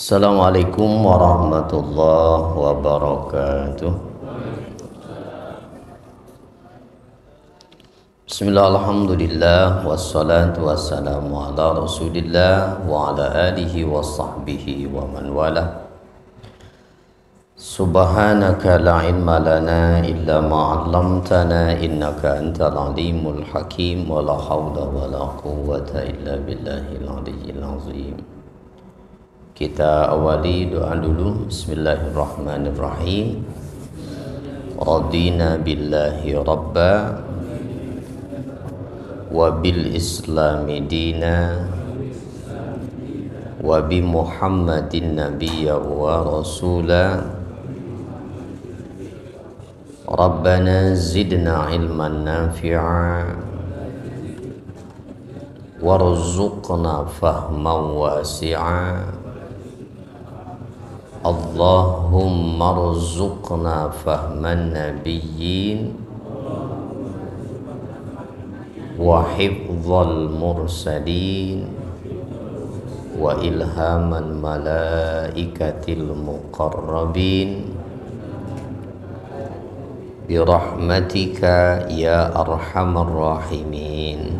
Assalamualaikum warahmatullahi wabarakatuh Bismillah alhamdulillah Wassalatu wassalamu ala rasulillah Wa ala alihi wa sahbihi wa man wala Subhanaka la ilma lana illa ma'allamtana innaka alimul hakim Wa la hawla wa la quwwata illa billahil aliyyil azim kita awali doa dulu Bismillahirrahmanirrahim Radina billahi rabba Wa bil islami dina Wa bi muhammadin nabiyya wa rasula Rabbana zidna ilman nafi'a Warzuqna fahman wasi'a اللهم ارزقنا فهم النبيين وحفظ المرسلين وإلهام الملائكة المقربين برحمتك يا أرحم الراحمين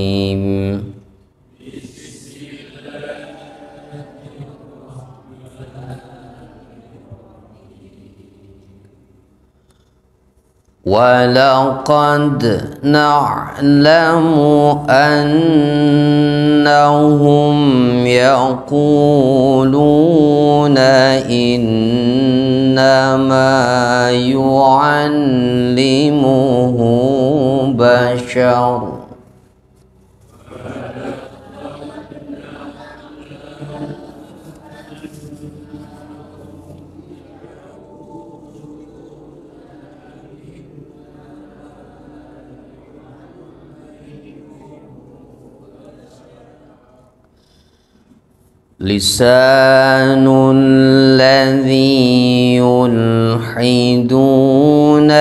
ولقد نعلم أنهم يقولون إنما يعلمه بشر لسان الذي يلحدون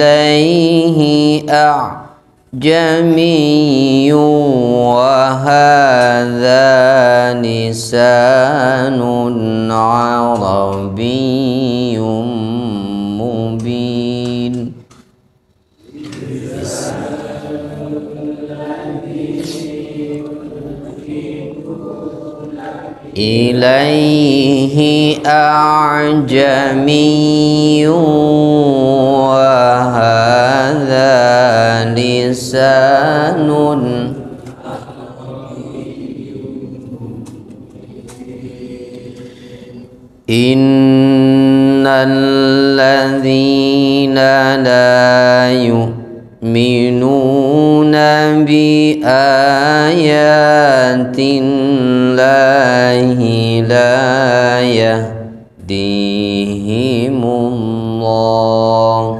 إليه أعجمي وهذا لسان عربي مبين إليه أعجمي وهذا لسان إن الذين لا يؤمنون يؤمنون بآيات الله لا يهديهم الله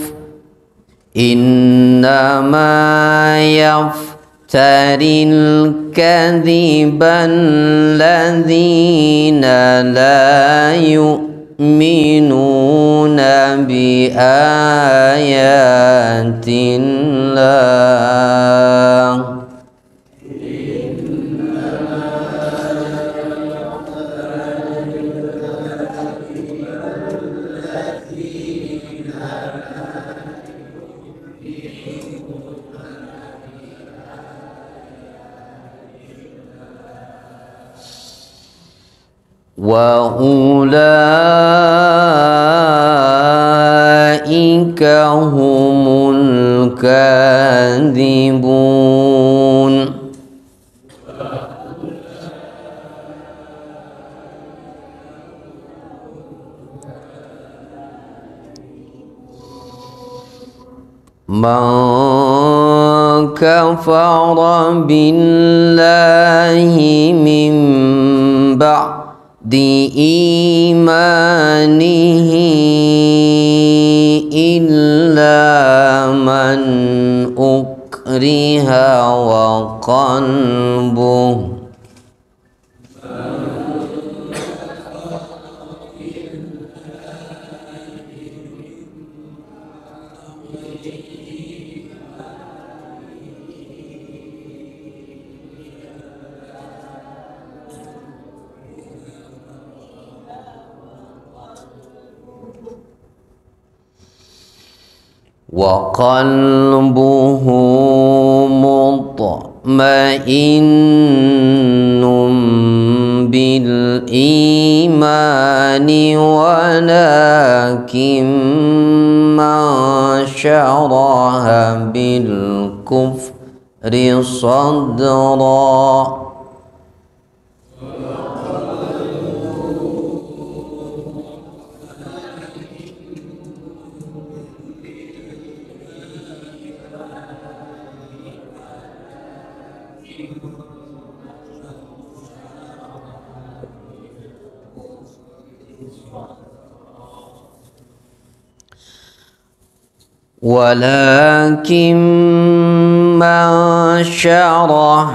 إنما يفتر الكذب الذين لا يؤمنون بآيات الله وأولئك هم الكاذبون من كفر بالله من بعد بإيمانه إلا من أكره وقلبه وقلبه مطمئن بالإيمان ولكن ما شرها بالكفر صدرا ولكن من شرح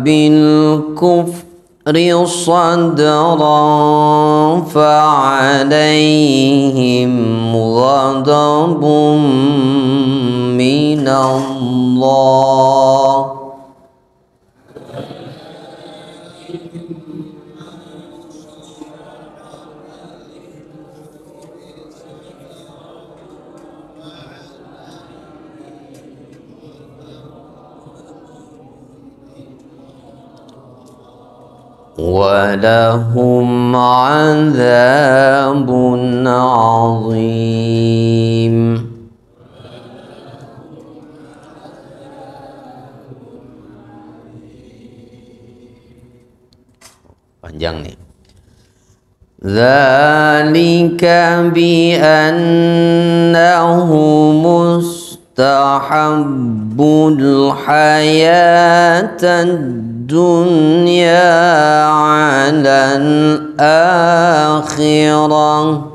بالكفر صدرا فعليهم غضب من الله ولهم عذاب عظيم panjang nih ذلك annahumus استحبوا الحياة الدنيا على الآخرة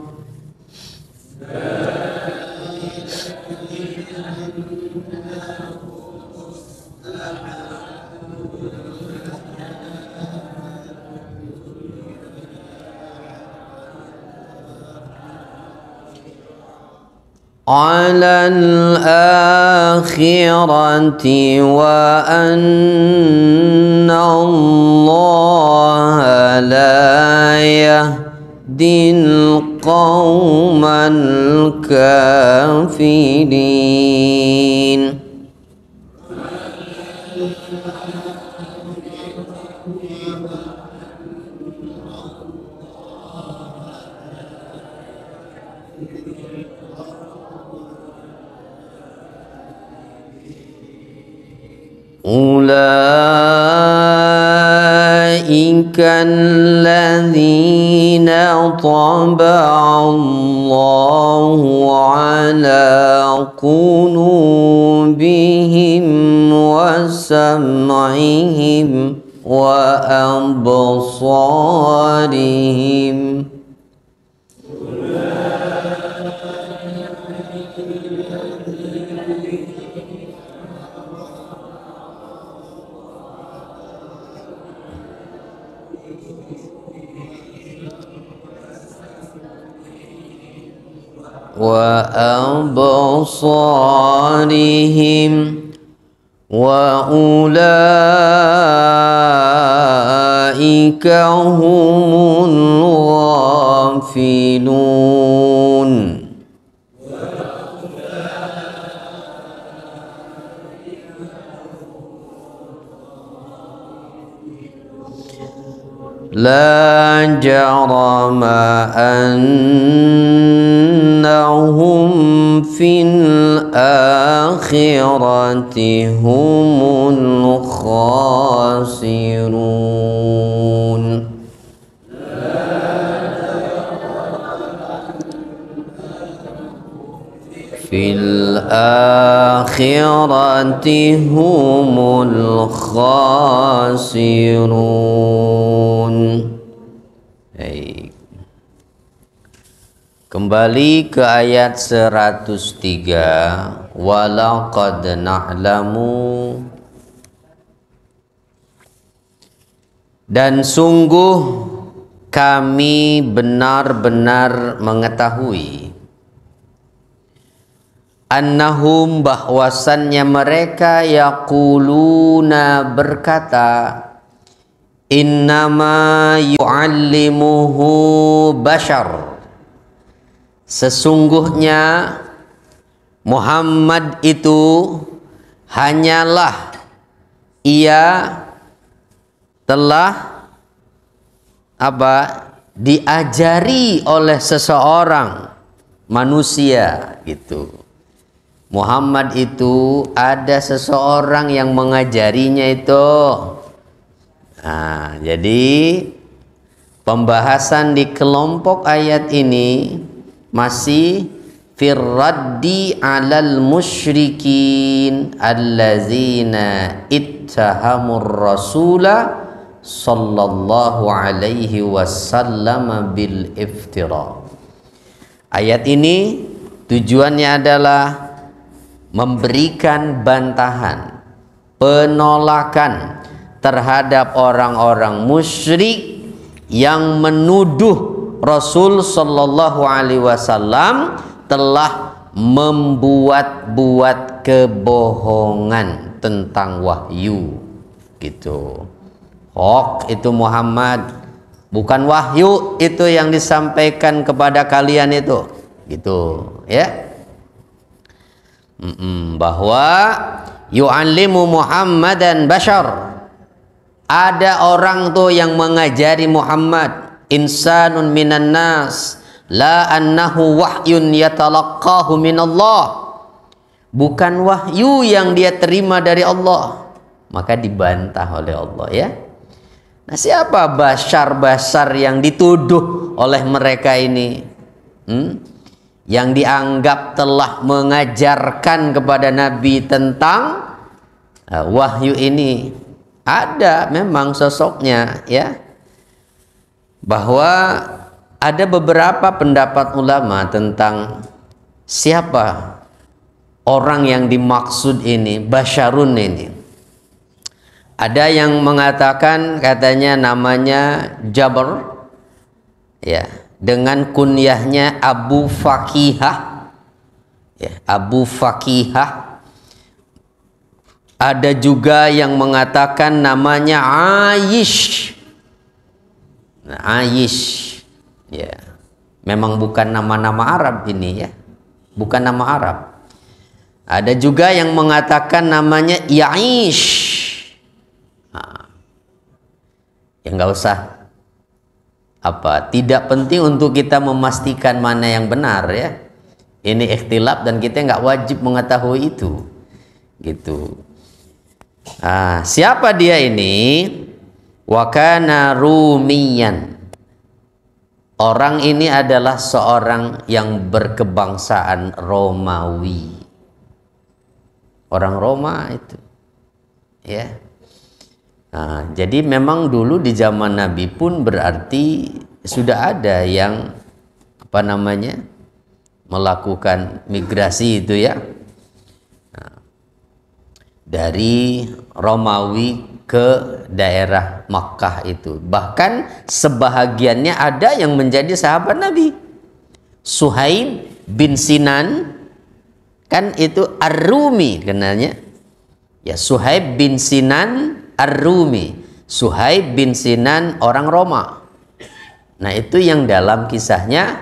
على الآخرة وأن الله لا يهدي القوم الكافرين أولئك الذين طبع الله على قلوبهم وسمعهم وأبصارهم وأبصارهم وأولئك هم الغافلون لا جرم أنهم في الآخرة هم الخاسرون fil akhirati humul khasirun Kembali ke ayat 103 Walaqad na'lamu Dan sungguh kami benar-benar mengetahui annahum bahwasannya mereka yaquluna berkata innama yu'allimuhu bashar sesungguhnya Muhammad itu hanyalah ia telah apa diajari oleh seseorang manusia gitu Muhammad itu ada seseorang yang mengajarinya itu. Nah, jadi pembahasan di kelompok ayat ini masih firraddi alal musyrikin allazina ittahamur rasula sallallahu alaihi wasallam bil iftira. Ayat ini tujuannya adalah memberikan bantahan, penolakan terhadap orang-orang musyrik yang menuduh Rasul Shallallahu Alaihi Wasallam telah membuat-buat kebohongan tentang wahyu gitu hoax itu Muhammad bukan wahyu itu yang disampaikan kepada kalian itu gitu ya Mm -mm, bahwa yu'allimu Muhammadan bashar. Ada orang tuh yang mengajari Muhammad insanun minan nas la annahu wahyun yatalaqahu minallah. Bukan wahyu yang dia terima dari Allah. Maka dibantah oleh Allah ya. Nah, siapa bashar-bashar yang dituduh oleh mereka ini? Hmm? yang dianggap telah mengajarkan kepada Nabi tentang uh, wahyu ini ada memang sosoknya ya bahwa ada beberapa pendapat ulama tentang siapa orang yang dimaksud ini Basharun ini ada yang mengatakan katanya namanya Jabar ya dengan kunyahnya Abu Fakihah ya, Abu Fakihah ada juga yang mengatakan namanya Aish nah, Aish ya memang bukan nama-nama Arab ini ya bukan nama Arab ada juga yang mengatakan namanya Yaish nah, ya nggak usah apa tidak penting untuk kita memastikan mana yang benar ya ini ikhtilaf dan kita nggak wajib mengetahui itu gitu ah siapa dia ini wakana rumiyan orang ini adalah seorang yang berkebangsaan Romawi orang Roma itu ya Nah, jadi memang dulu di zaman Nabi pun berarti sudah ada yang apa namanya melakukan migrasi itu ya nah, dari Romawi ke daerah Makkah itu bahkan sebahagiannya ada yang menjadi sahabat Nabi Suhaib bin Sinan kan itu ar kenalnya ya Suhaib bin Sinan Ar-Rumi, Suhaib bin Sinan orang Roma. Nah, itu yang dalam kisahnya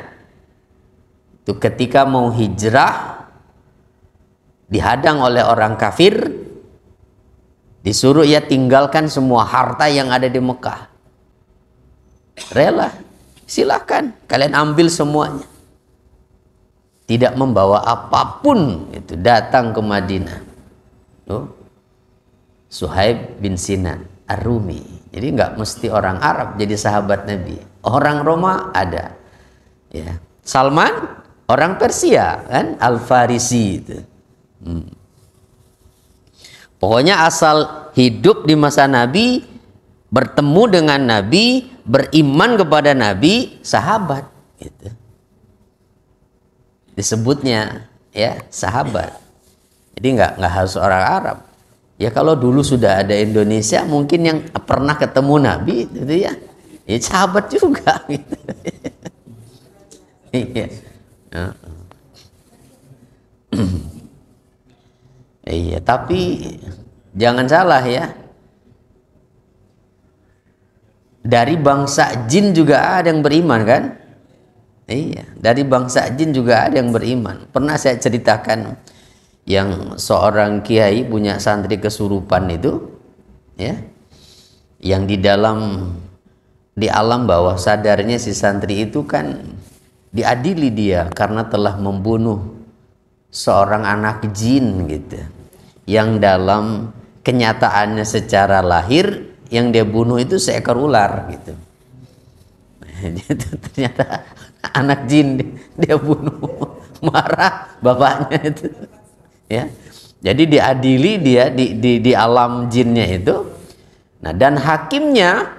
itu ketika mau hijrah dihadang oleh orang kafir disuruh ia tinggalkan semua harta yang ada di Mekah. Rela, silahkan kalian ambil semuanya. Tidak membawa apapun itu datang ke Madinah. Tuh. Suhaib bin Sinan ar Jadi nggak mesti orang Arab jadi sahabat Nabi. Orang Roma ada. Ya. Salman orang Persia kan Al-Farisi itu. Hmm. Pokoknya asal hidup di masa Nabi, bertemu dengan Nabi, beriman kepada Nabi, sahabat gitu. Disebutnya ya sahabat. Jadi nggak nggak harus orang Arab. Ya kalau dulu sudah ada Indonesia mungkin yang pernah ketemu Nabi gitu ya. Ya sahabat juga gitu. Iya. Iya, tapi jangan salah ya. Dari bangsa jin juga ada yang beriman kan? Iya, dari bangsa jin juga ada yang beriman. Pernah saya ceritakan yang seorang kiai punya santri kesurupan itu ya yang di dalam di alam bawah sadarnya si santri itu kan diadili dia karena telah membunuh seorang anak jin gitu yang dalam kenyataannya secara lahir yang dia bunuh itu seekor ular gitu ternyata anak jin dia bunuh marah bapaknya itu ya jadi diadili dia di, di, di alam jinnya itu nah dan hakimnya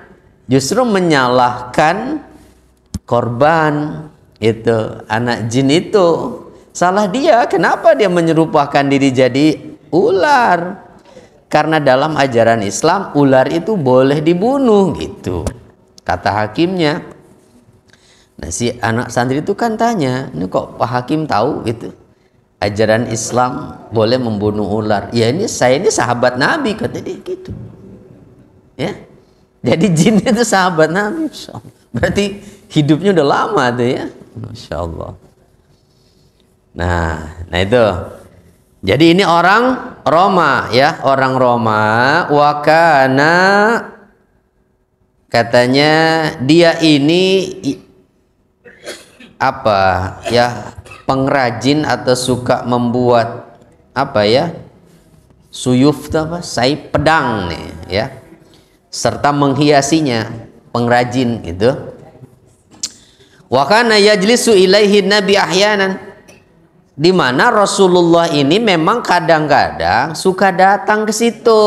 justru menyalahkan korban itu anak jin itu salah dia kenapa dia menyerupakan diri jadi ular karena dalam ajaran Islam ular itu boleh dibunuh gitu kata hakimnya Nah si anak santri itu kan tanya, ini kok Pak Hakim tahu gitu? ajaran Islam boleh membunuh ular. Ya ini saya ini sahabat Nabi kata dia gitu. Ya. Jadi jin itu sahabat Nabi. Berarti hidupnya udah lama tuh ya. Masya Allah. Nah, nah itu. Jadi ini orang Roma ya, orang Roma wakana katanya dia ini apa ya pengrajin atau suka membuat apa ya suyuf apa saya pedang nih ya serta menghiasinya pengrajin itu Wakana yajlisu ilaihi nabi ahyanan di mana Rasulullah ini memang kadang-kadang suka datang ke situ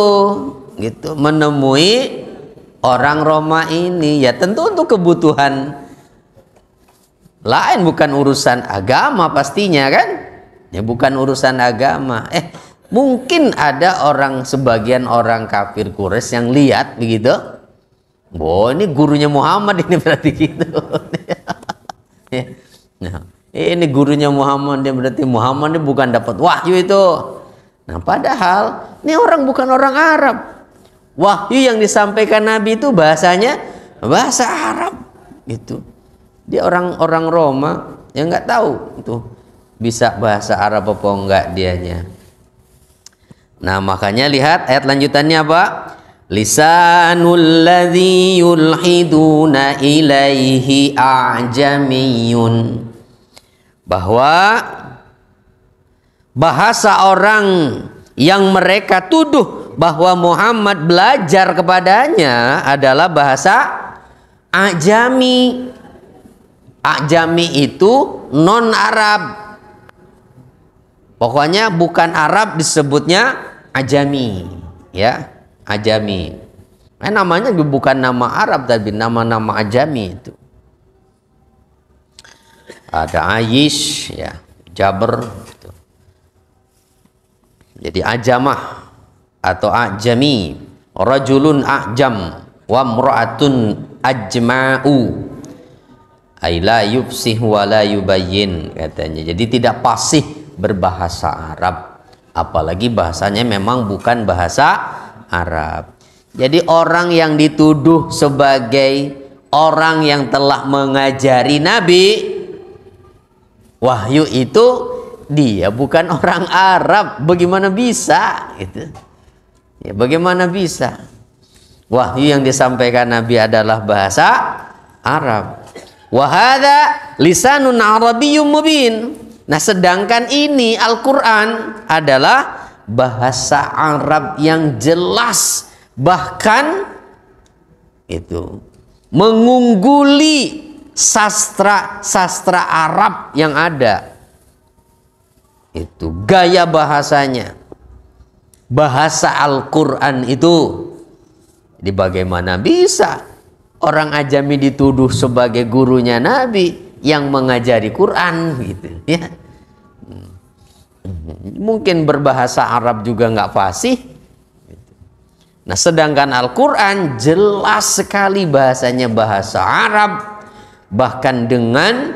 gitu menemui orang Roma ini ya tentu untuk kebutuhan lain bukan urusan agama pastinya kan ya bukan urusan agama eh mungkin ada orang sebagian orang kafir kures yang lihat begitu Wah ini gurunya Muhammad ini berarti gitu ya. nah, ini gurunya Muhammad dia berarti Muhammad ini bukan dapat wahyu itu nah padahal ini orang bukan orang Arab wahyu yang disampaikan Nabi itu bahasanya bahasa Arab gitu dia orang-orang Roma yang nggak tahu itu bisa bahasa Arab apa enggak dianya. Nah, makanya lihat ayat lanjutannya apa? Lisanul ladhi yulhiduna ilaihi a'jamiyun. Bahwa bahasa orang yang mereka tuduh bahwa Muhammad belajar kepadanya adalah bahasa ajami Ajami itu non Arab. Pokoknya bukan Arab disebutnya ajami, ya. Ajami. Eh, namanya bukan nama Arab tapi nama-nama ajami itu. Ada Ayish, ya, Jabr. Gitu. Jadi ajamah atau ajami, rajulun ajam, wa mra'atun ajma'u Aila yufsih walayubayin katanya. Jadi tidak pasti berbahasa Arab. Apalagi bahasanya memang bukan bahasa Arab. Jadi orang yang dituduh sebagai orang yang telah mengajari Nabi wahyu itu dia bukan orang Arab. Bagaimana bisa Itu. Ya, bagaimana bisa? Wahyu yang disampaikan Nabi adalah bahasa Arab. Wahada lisanun arabiyyum mubin. Nah, sedangkan ini Al-Qur'an adalah bahasa Arab yang jelas bahkan itu mengungguli sastra-sastra Arab yang ada. Itu gaya bahasanya. Bahasa Al-Qur'an itu. di bagaimana bisa Orang Ajami dituduh sebagai gurunya Nabi yang mengajari Quran gitu ya. Hmm. Mungkin berbahasa Arab juga nggak fasih. Gitu. Nah, sedangkan Al-Quran jelas sekali bahasanya bahasa Arab, bahkan dengan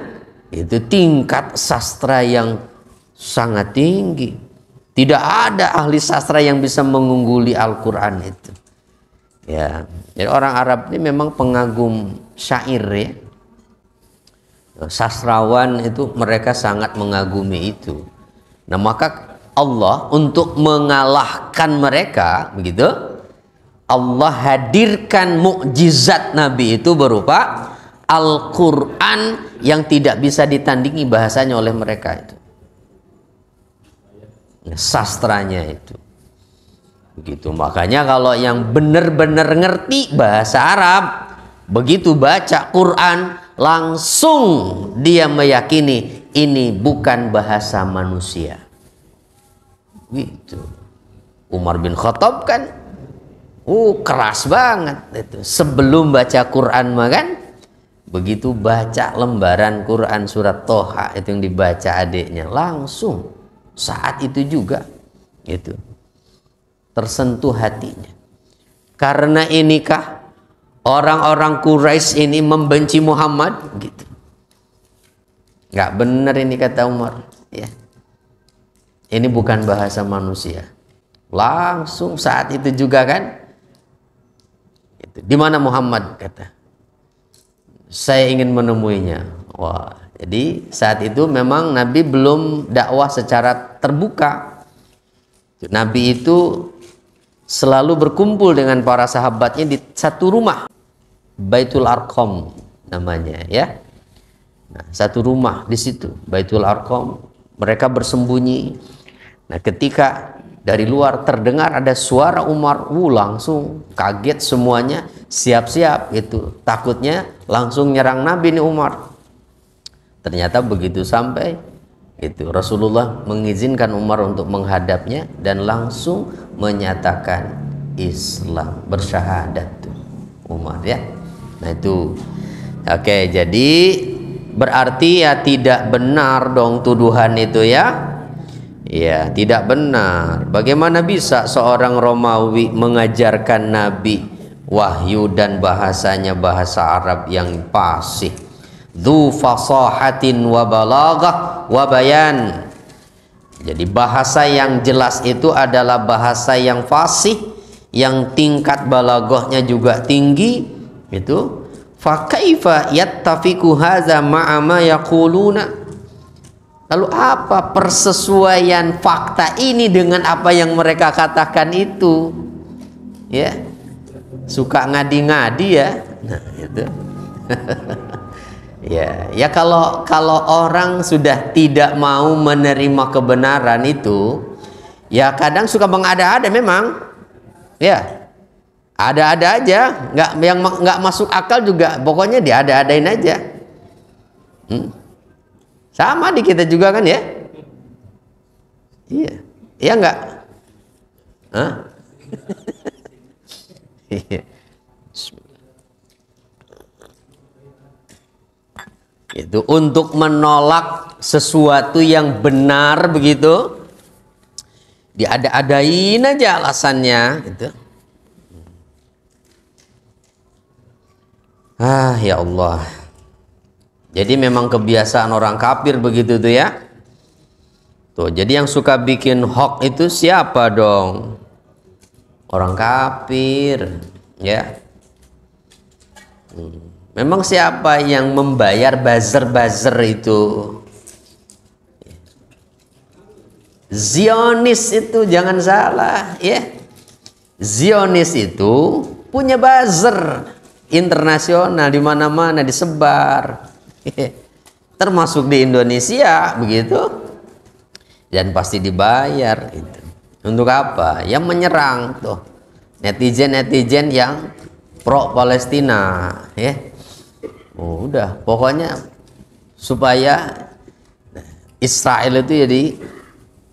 itu tingkat sastra yang sangat tinggi. Tidak ada ahli sastra yang bisa mengungguli Al-Quran itu ya jadi orang Arab ini memang pengagum syair ya sastrawan itu mereka sangat mengagumi itu nah maka Allah untuk mengalahkan mereka begitu Allah hadirkan mukjizat Nabi itu berupa Al-Quran yang tidak bisa ditandingi bahasanya oleh mereka itu nah, sastranya itu Begitu. Makanya kalau yang benar-benar ngerti bahasa Arab, begitu baca Quran langsung dia meyakini ini bukan bahasa manusia. Gitu. Umar bin Khattab kan uh keras banget itu. Sebelum baca Quran mah kan begitu baca lembaran Quran surat Toha itu yang dibaca adiknya langsung saat itu juga gitu tersentuh hatinya. Karena inikah orang-orang Quraisy ini membenci Muhammad gitu. Gak benar ini kata Umar, ya. Ini bukan bahasa manusia. Langsung saat itu juga kan gitu. di mana Muhammad kata saya ingin menemuinya wah jadi saat itu memang Nabi belum dakwah secara terbuka Nabi itu selalu berkumpul dengan para sahabatnya di satu rumah Baitul arkom namanya ya nah, satu rumah di situ Baitul arkom mereka bersembunyi nah ketika dari luar terdengar ada suara Umar uh, langsung kaget semuanya siap-siap itu takutnya langsung nyerang Nabi nih Umar ternyata begitu sampai itu Rasulullah mengizinkan Umar untuk menghadapnya dan langsung menyatakan Islam bersyahadat tuh Umar ya nah itu oke jadi berarti ya tidak benar dong tuduhan itu ya ya tidak benar bagaimana bisa seorang Romawi mengajarkan Nabi wahyu dan bahasanya bahasa Arab yang pasih dhu fasahatin wa wa bayan jadi bahasa yang jelas itu adalah bahasa yang fasih yang tingkat balagohnya juga tinggi itu fakaifa yattafiqu hadza ma'a ma yaquluna Lalu apa persesuaian fakta ini dengan apa yang mereka katakan itu? Ya. Suka ngadi-ngadi ya. Nah, itu. Ya, ya kalau kalau orang sudah tidak mau menerima kebenaran itu, ya kadang suka mengada-ada memang. Ya, ada-ada aja, nggak yang nggak masuk akal juga. Pokoknya dia ada-adain aja. Hmm. Sama di kita juga kan ya? Iya, iya nggak? Hah? Iya. itu untuk menolak sesuatu yang benar begitu diada-adain aja alasannya gitu ah ya Allah jadi memang kebiasaan orang kafir begitu tuh ya tuh jadi yang suka bikin hoax itu siapa dong orang kafir ya hmm. Memang siapa yang membayar buzzer-buzzer itu? Zionis itu jangan salah, ya. Zionis itu punya buzzer internasional di mana-mana disebar. Ya. Termasuk di Indonesia begitu. Dan pasti dibayar itu. Untuk apa? Yang menyerang tuh netizen-netizen yang pro Palestina, ya oh, udah pokoknya supaya Israel itu jadi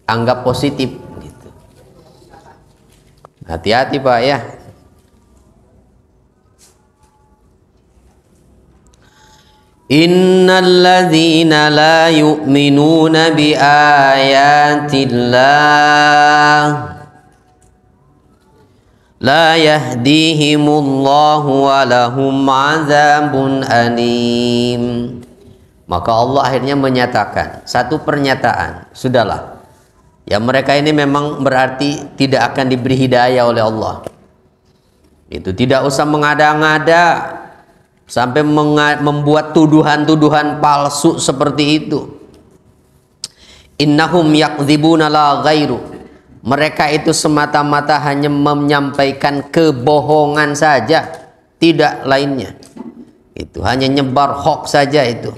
anggap positif gitu. hati-hati pak ya إن la لا bi ayatillah. لا يهديهم الله ولهم عذاب أليم maka Allah akhirnya menyatakan satu pernyataan sudahlah ya mereka ini memang berarti tidak akan diberi hidayah oleh Allah itu tidak usah mengada-ngada sampai membuat tuduhan-tuduhan palsu seperti itu innahum yakzibuna la ghairu mereka itu semata-mata hanya menyampaikan kebohongan saja, tidak lainnya. Itu hanya nyebar hoax saja itu.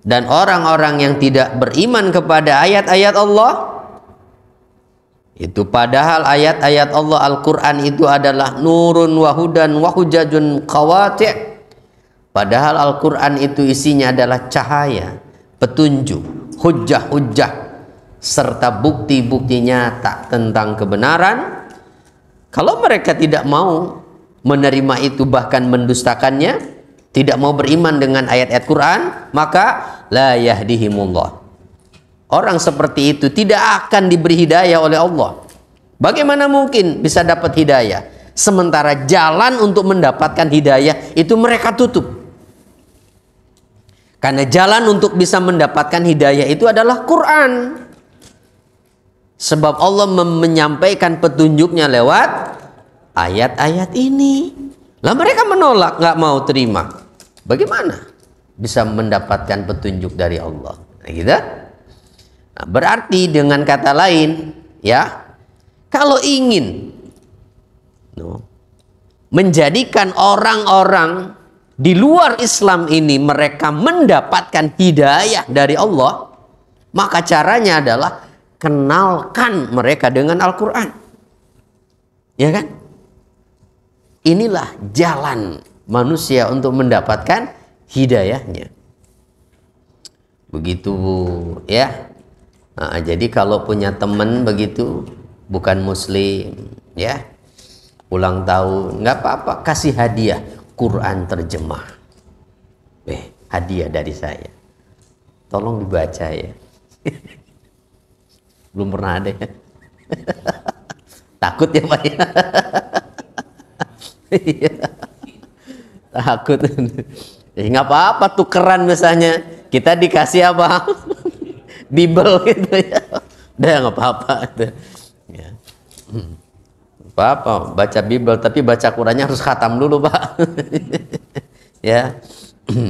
Dan orang-orang yang tidak beriman kepada ayat-ayat Allah itu padahal ayat-ayat Allah Al-Qur'an itu adalah nurun wahudan wahujajun qawati'. Padahal Al-Qur'an itu isinya adalah cahaya, petunjuk, hujah-hujah serta bukti-bukti nyata tentang kebenaran kalau mereka tidak mau menerima itu bahkan mendustakannya tidak mau beriman dengan ayat-ayat Quran maka la yahdihimullah orang seperti itu tidak akan diberi hidayah oleh Allah bagaimana mungkin bisa dapat hidayah sementara jalan untuk mendapatkan hidayah itu mereka tutup karena jalan untuk bisa mendapatkan hidayah itu adalah Quran Sebab Allah menyampaikan petunjuknya lewat ayat-ayat ini. Lah mereka menolak, nggak mau terima. Bagaimana bisa mendapatkan petunjuk dari Allah? Nah, gitu? Nah, berarti dengan kata lain, ya, kalau ingin no, menjadikan orang-orang di luar Islam ini mereka mendapatkan hidayah dari Allah, maka caranya adalah kenalkan mereka dengan Al-Quran. Ya kan? Inilah jalan manusia untuk mendapatkan hidayahnya. Begitu ya. Nah, jadi kalau punya teman begitu bukan muslim ya ulang tahun nggak apa-apa kasih hadiah Quran terjemah eh hadiah dari saya tolong dibaca ya belum pernah ada takut ya pak ya iya. takut ya nggak apa-apa tukeran misalnya kita dikasih apa bibel gitu ya udah nggak apa-apa itu ya hmm. apa-apa baca bibel tapi baca Qurannya harus khatam dulu pak ya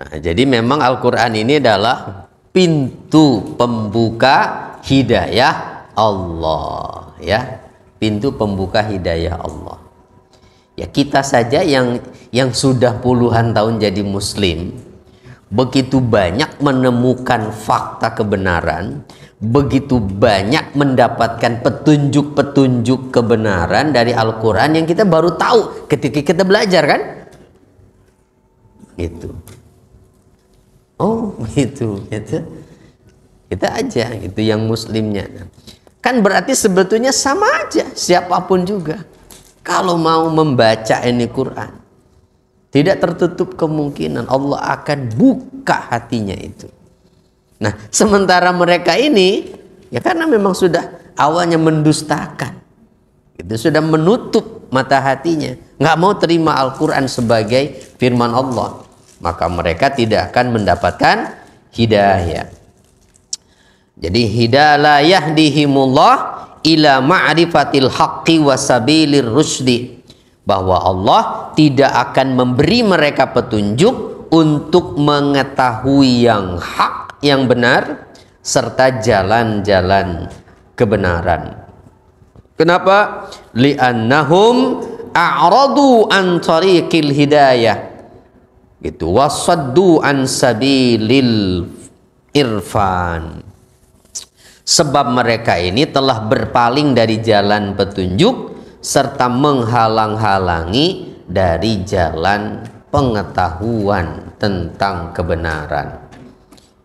nah, jadi memang Al-Quran ini adalah pintu pembuka hidayah Allah ya pintu pembuka hidayah Allah ya kita saja yang yang sudah puluhan tahun jadi muslim begitu banyak menemukan fakta kebenaran begitu banyak mendapatkan petunjuk-petunjuk kebenaran dari Al-Qur'an yang kita baru tahu ketika kita belajar kan itu oh gitu gitu kita aja gitu yang muslimnya kan berarti sebetulnya sama aja siapapun juga kalau mau membaca ini Quran tidak tertutup kemungkinan Allah akan buka hatinya itu nah sementara mereka ini ya karena memang sudah awalnya mendustakan itu sudah menutup mata hatinya nggak mau terima Al-Quran sebagai firman Allah maka mereka tidak akan mendapatkan hidayah. Jadi hidayah yahdihimullah ila ma'rifatil haqqi wasabilir rusdi bahwa Allah tidak akan memberi mereka petunjuk untuk mengetahui yang hak yang benar serta jalan-jalan kebenaran. Kenapa? Li'annahum a'radu an tariqil hidayah gitu wasaddu an sabilil irfan sebab mereka ini telah berpaling dari jalan petunjuk serta menghalang-halangi dari jalan pengetahuan tentang kebenaran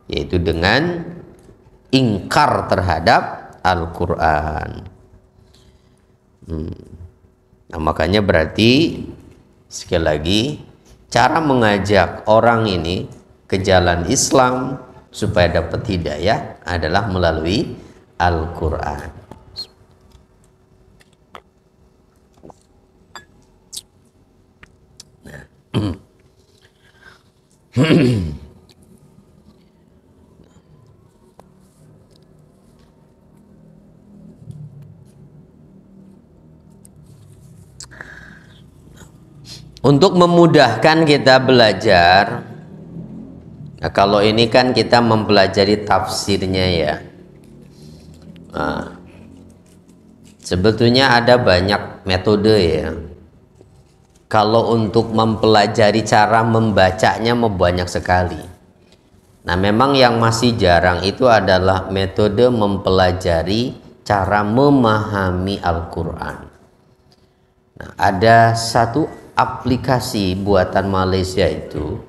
yaitu dengan ingkar terhadap Al-Quran hmm. nah makanya berarti sekali lagi cara mengajak orang ini ke jalan Islam supaya dapat hidayah adalah melalui Al-Quran. Nah. untuk memudahkan kita belajar nah, kalau ini kan kita mempelajari tafsirnya ya nah, sebetulnya ada banyak metode ya kalau untuk mempelajari cara membacanya banyak sekali nah memang yang masih jarang itu adalah metode mempelajari cara memahami Al-Quran nah, ada satu aplikasi buatan Malaysia itu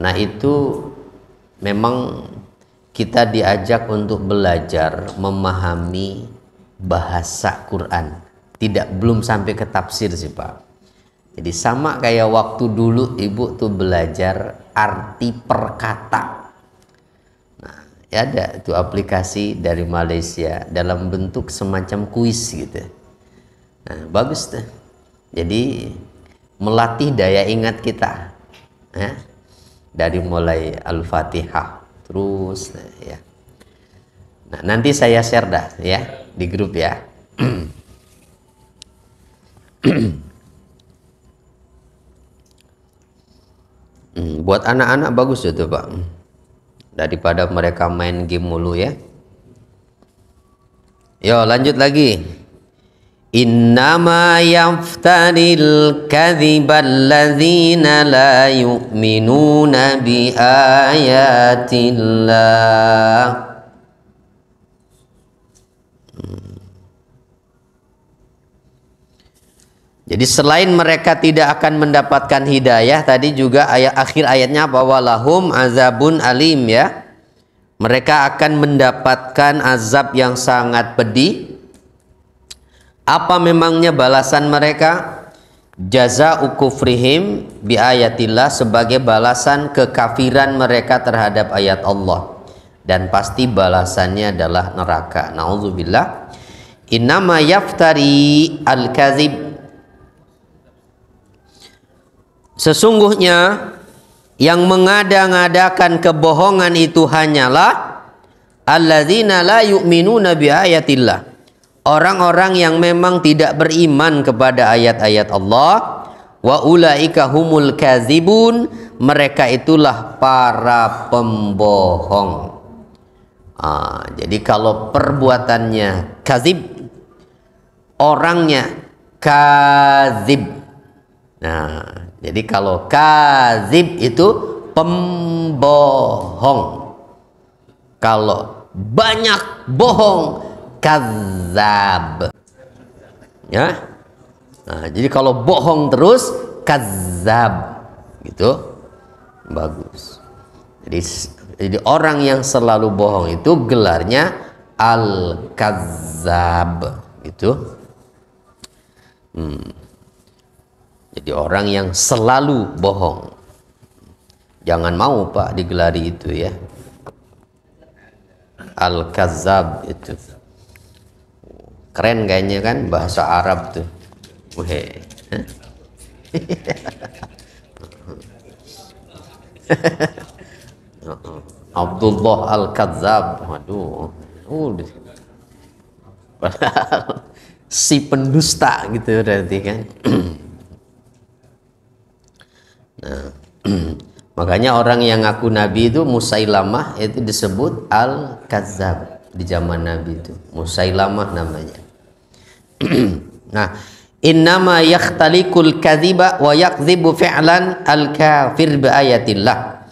nah itu memang kita diajak untuk belajar memahami bahasa Quran tidak belum sampai ke tafsir sih Pak jadi sama kayak waktu dulu ibu tuh belajar arti perkata nah ya ada itu aplikasi dari Malaysia dalam bentuk semacam kuis gitu nah bagus tuh jadi melatih daya ingat kita ya. dari mulai al-fatihah terus ya nah nanti saya share dah ya di grup ya hmm, buat anak-anak bagus itu pak daripada mereka main game mulu ya yo lanjut lagi Innama يفتري الكذب الذين لا يؤمنون بآيات Jadi selain mereka tidak akan mendapatkan hidayah tadi juga ayat akhir ayatnya bahwa lahum azabun alim ya. Mereka akan mendapatkan azab yang sangat pedih apa memangnya balasan mereka? Jaza ukufrihim bi ayatillah sebagai balasan kekafiran mereka terhadap ayat Allah dan pasti balasannya adalah neraka. Nauzubillah. Innama yaftari al kazib Sesungguhnya yang mengada-ngadakan kebohongan itu hanyalah alladzina la yu'minuna bi ayatillah orang-orang yang memang tidak beriman kepada ayat-ayat Allah wa ulaika humul kazibun mereka itulah para pembohong ah, jadi kalau perbuatannya kazib orangnya kazib nah jadi kalau kazib itu pembohong kalau banyak bohong kazzab. Ya. Nah, jadi kalau bohong terus kazzab. gitu. Bagus. Jadi jadi orang yang selalu bohong itu gelarnya al kazzab gitu. Hmm. Jadi orang yang selalu bohong. Jangan mau Pak digelari itu ya. Al-Kazab itu keren kayaknya kan bahasa Arab tuh Wehe. Abdullah al kadzab waduh udah si pendusta gitu berarti kan nah makanya orang yang ngaku nabi itu musailamah itu disebut al kadzab di zaman nabi itu musailamah namanya nah, innama yakhtalikul kadhiba wa yakdhibu fi'lan al kafir bi ayatillah.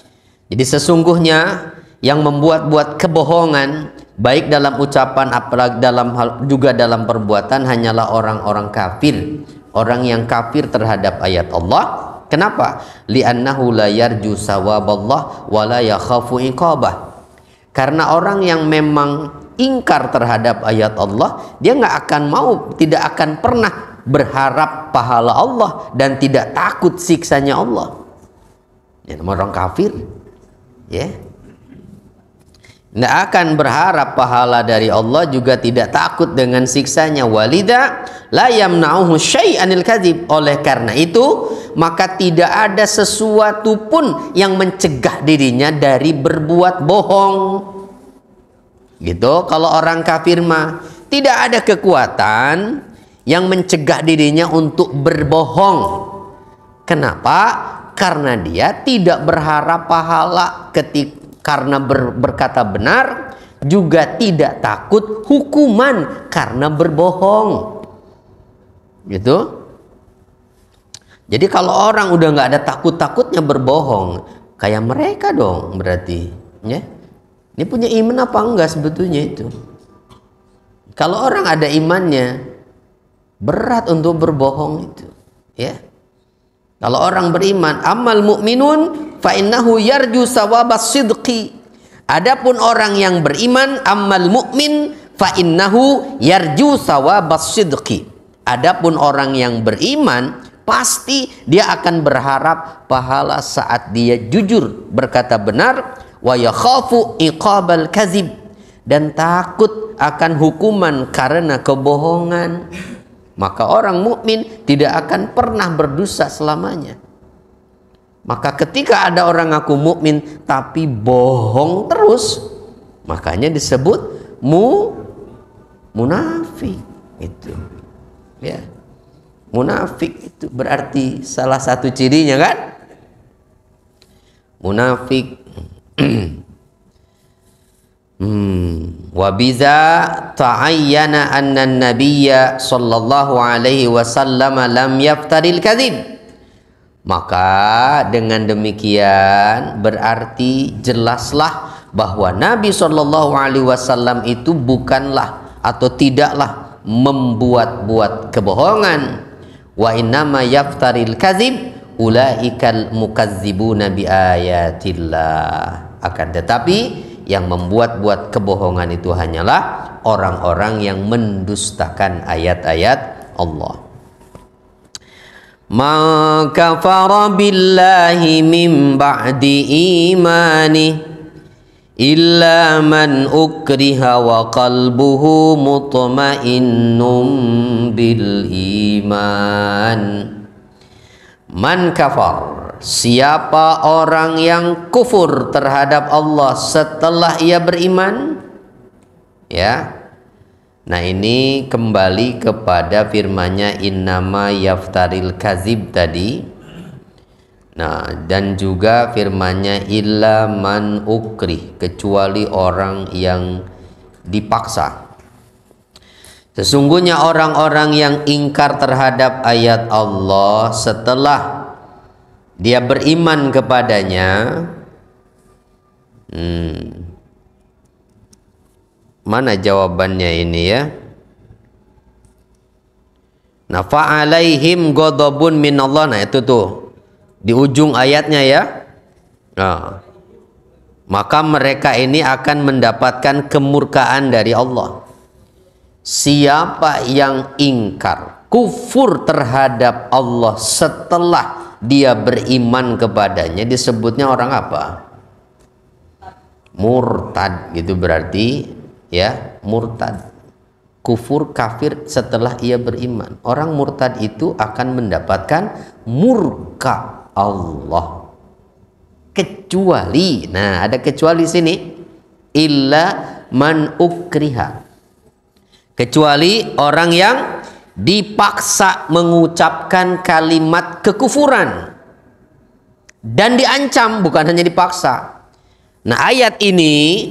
Jadi sesungguhnya yang membuat-buat kebohongan baik dalam ucapan apalagi dalam hal, juga dalam perbuatan hanyalah orang-orang kafir, orang yang kafir terhadap ayat Allah. Kenapa? Li'annahu la yarju sawaballah wa la yakhafu iqabah. Karena orang yang memang ingkar terhadap ayat Allah, dia nggak akan mau, tidak akan pernah berharap pahala Allah dan tidak takut siksanya Allah. Ya, orang kafir. Ya. Tidak akan berharap pahala dari Allah juga tidak takut dengan siksanya walida la yamna'uhu syai'anil kadzib Oleh karena itu, maka tidak ada sesuatu pun yang mencegah dirinya dari berbuat bohong. Gitu. Kalau orang kafir mah tidak ada kekuatan yang mencegah dirinya untuk berbohong. Kenapa? Karena dia tidak berharap pahala ketika karena ber, berkata benar juga tidak takut hukuman karena berbohong. Gitu. Jadi kalau orang udah nggak ada takut-takutnya berbohong, kayak mereka dong berarti, ya. Yeah? Ini punya iman apa enggak sebetulnya itu? Kalau orang ada imannya, berat untuk berbohong itu, ya. Kalau orang beriman, amal mukminun fa innahu yarju sawabas sidqi. Adapun orang yang beriman, amal mukmin fa innahu yarju sawabas sidqi. Adapun orang yang beriman, pasti dia akan berharap pahala saat dia jujur berkata benar wa yakhafu iqabal kazib dan takut akan hukuman karena kebohongan maka orang mukmin tidak akan pernah berdosa selamanya maka ketika ada orang ngaku mukmin tapi bohong terus, makanya disebut mu munafik itu. Ya. Munafik itu berarti salah satu cirinya kan? Munafik Hmm. Wabiza ta'ayyana anna nabiyya sallallahu alaihi wasallam lam yaftaril kadhib. Maka dengan demikian berarti jelaslah bahwa Nabi Shallallahu Alaihi Wasallam itu bukanlah atau tidaklah membuat-buat kebohongan. Wa innama yaftaril kadhib ulaikal mukazibu Nabi ayatillah akan tetapi yang membuat-buat kebohongan itu hanyalah orang-orang yang mendustakan ayat-ayat Allah. Maka kafara billahi min ba'di imani illa man ukriha wa qalbuhu mutmainnum bil iman Man kafar Siapa orang yang kufur terhadap Allah setelah ia beriman Ya Nah ini kembali kepada firmannya innama yaftaril kazib tadi Nah dan juga firmannya illa man ukrih Kecuali orang yang dipaksa Sesungguhnya orang-orang yang ingkar terhadap ayat Allah setelah dia beriman kepadanya hmm, mana jawabannya ini ya nah godobun min Allah nah itu tuh di ujung ayatnya ya nah, maka mereka ini akan mendapatkan kemurkaan dari Allah siapa yang ingkar kufur terhadap Allah setelah dia beriman kepadanya disebutnya orang apa murtad gitu berarti ya murtad kufur kafir setelah ia beriman orang murtad itu akan mendapatkan murka Allah kecuali nah ada kecuali sini illa man ukriha kecuali orang yang dipaksa mengucapkan kalimat kekufuran dan diancam bukan hanya dipaksa. Nah, ayat ini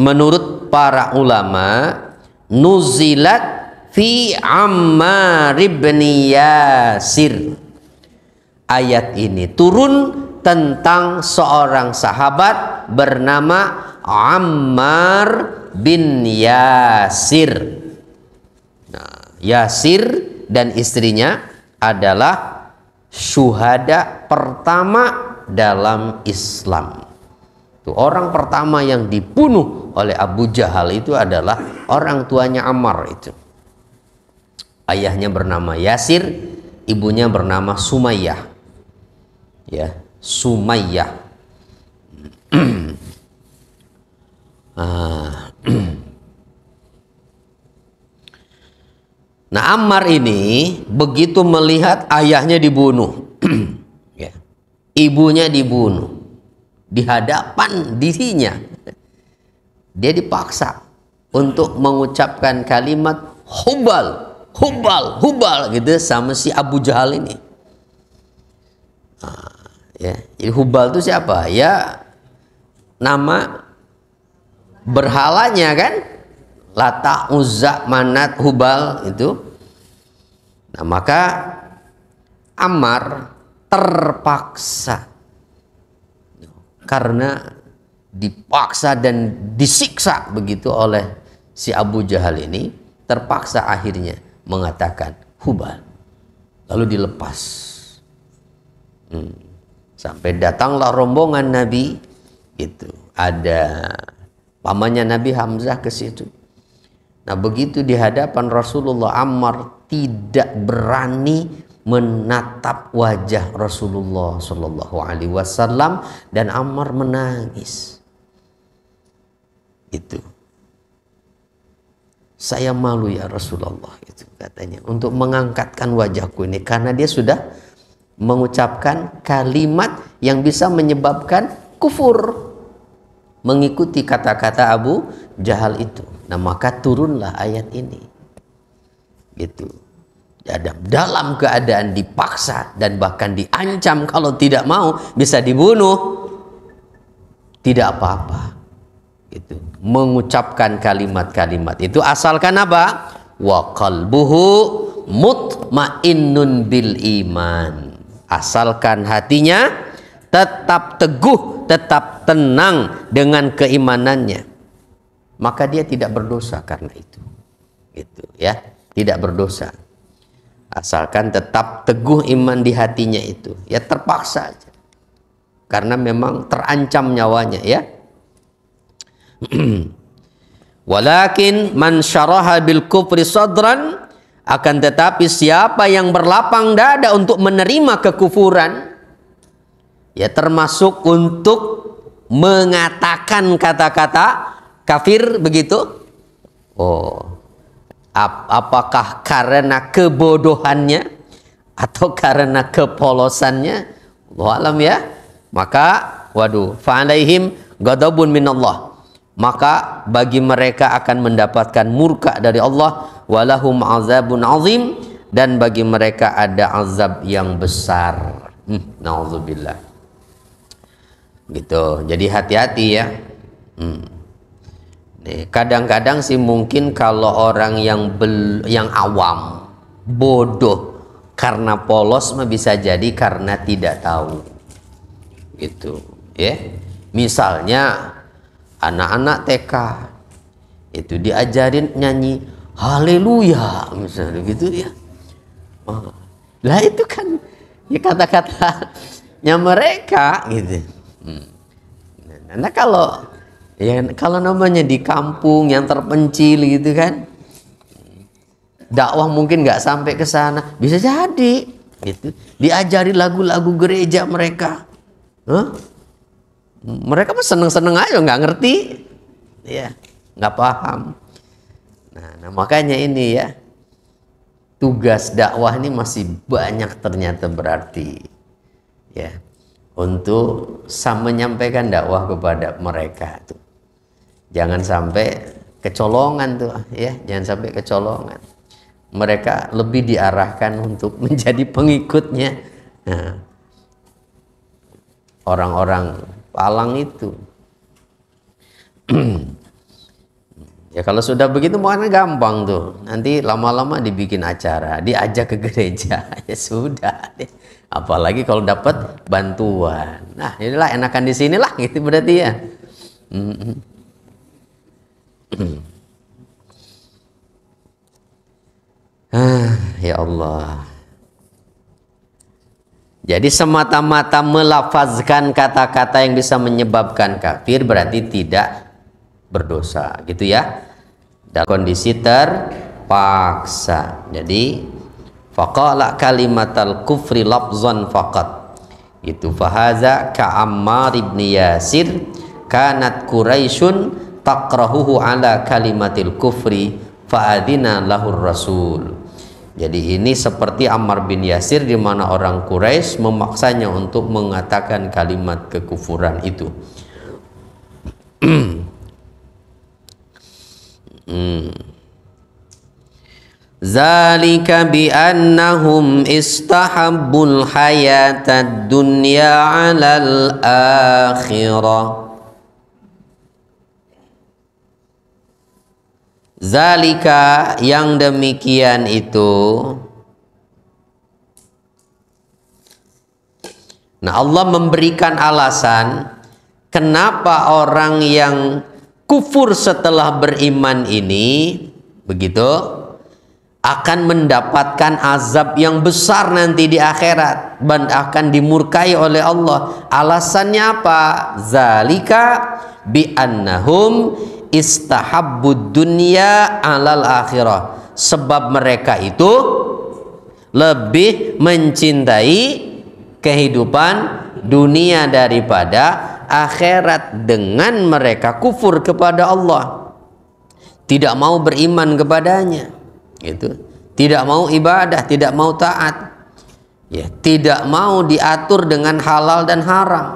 menurut para ulama nuzilat fi Ammar ibn Yasir. Ayat ini turun tentang seorang sahabat bernama Ammar bin Yasir. Nah, Yasir dan istrinya adalah syuhada pertama dalam Islam. Itu orang pertama yang dibunuh oleh Abu Jahal itu adalah orang tuanya Ammar itu. Ayahnya bernama Yasir, ibunya bernama Sumayyah. Ya, Sumayyah. Nah, nah Ammar ini begitu melihat ayahnya dibunuh, ya. ibunya dibunuh di hadapan dirinya, dia dipaksa untuk mengucapkan kalimat hubal, hubal, hubal gitu sama si Abu Jahal ini. Nah, ya, jadi hubal itu siapa? Ya nama berhalanya kan Lata uzak Manat Hubal itu nah maka Amar terpaksa karena dipaksa dan disiksa begitu oleh si Abu Jahal ini terpaksa akhirnya mengatakan Hubal lalu dilepas hmm. sampai datanglah rombongan Nabi itu ada Pamannya Nabi Hamzah ke situ. Nah, begitu di hadapan Rasulullah Ammar tidak berani menatap wajah Rasulullah Shallallahu Alaihi Wasallam dan Ammar menangis. Itu saya malu ya Rasulullah itu katanya untuk mengangkatkan wajahku ini karena dia sudah mengucapkan kalimat yang bisa menyebabkan kufur mengikuti kata-kata Abu Jahal itu. Nah, maka turunlah ayat ini. Gitu. Dalam keadaan dipaksa dan bahkan diancam kalau tidak mau bisa dibunuh. Tidak apa-apa. Gitu. Mengucapkan kalimat-kalimat itu asalkan apa? Wa qalbuhu mutmainnun bil iman. Asalkan hatinya tetap teguh tetap tenang dengan keimanannya maka dia tidak berdosa karena itu gitu ya tidak berdosa asalkan tetap teguh iman di hatinya itu ya terpaksa aja karena memang terancam nyawanya ya walakin man syaraha bil kufri sadran akan tetapi siapa yang berlapang dada untuk menerima kekufuran ya termasuk untuk mengatakan kata-kata kafir begitu oh ap apakah karena kebodohannya atau karena kepolosannya Allah ya maka waduh fa'alaihim ghadabun minallah maka bagi mereka akan mendapatkan murka dari Allah walahum azabun azim dan bagi mereka ada azab yang besar. Hmm, na'udzubillah gitu jadi hati-hati ya hmm. kadang-kadang sih mungkin kalau orang yang bel, yang awam bodoh karena polos mah bisa jadi karena tidak tahu gitu ya yeah. misalnya anak-anak TK itu diajarin nyanyi haleluya misalnya gitu ya oh. lah itu kan ya kata-katanya mereka gitu Nah kalau ya kalau namanya di kampung yang terpencil gitu kan, dakwah mungkin nggak sampai ke sana, bisa jadi gitu. Diajari lagu-lagu gereja mereka, huh? mereka mah seneng-seneng aja nggak ngerti, ya nggak paham. Nah, nah makanya ini ya tugas dakwah ini masih banyak ternyata berarti ya untuk menyampaikan dakwah kepada mereka tuh. Jangan sampai kecolongan tuh ya, jangan sampai kecolongan. Mereka lebih diarahkan untuk menjadi pengikutnya nah, orang-orang palang itu. Ya kalau sudah begitu makanya gampang tuh. Nanti lama-lama dibikin acara, diajak ke gereja. Ya sudah. Apalagi kalau dapat bantuan. Nah, inilah enakan di sinilah gitu berarti ya. Ah, ya Allah. Jadi semata-mata melafazkan kata-kata yang bisa menyebabkan kafir berarti tidak berdosa gitu ya dalam kondisi terpaksa jadi faqala kalimatal kufri lafzan faqat itu fahaza ka Ammar ibni Yasir kanat Quraisyun takrahuhu ala kalimatil kufri fa'adina lahur rasul jadi ini seperti Ammar bin Yasir di mana orang Quraisy memaksanya untuk mengatakan kalimat kekufuran itu Hmm. Zalika bi annahum istahabbul hayatad dunya 'alal akhirah. Zalika yang demikian itu Nah Allah memberikan alasan kenapa orang yang kufur setelah beriman ini begitu akan mendapatkan azab yang besar nanti di akhirat dan akan dimurkai oleh Allah. Alasannya apa? Zalika bi annahum istahabbud dunya alal akhirah. Sebab mereka itu lebih mencintai kehidupan dunia daripada akhirat dengan mereka kufur kepada Allah tidak mau beriman kepadanya gitu tidak mau ibadah tidak mau taat ya tidak mau diatur dengan halal dan haram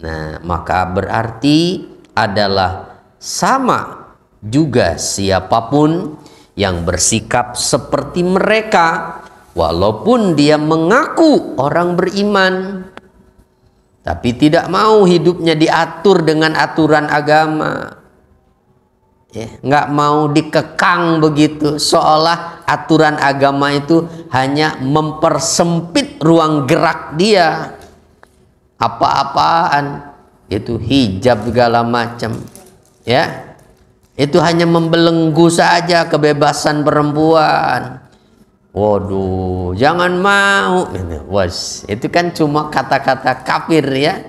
nah maka berarti adalah sama juga siapapun yang bersikap seperti mereka walaupun dia mengaku orang beriman tapi tidak mau hidupnya diatur dengan aturan agama ya, nggak mau dikekang begitu seolah aturan agama itu hanya mempersempit ruang gerak dia apa-apaan itu hijab segala macam ya itu hanya membelenggu saja kebebasan perempuan Waduh, jangan mau. Was, itu kan cuma kata-kata kafir ya.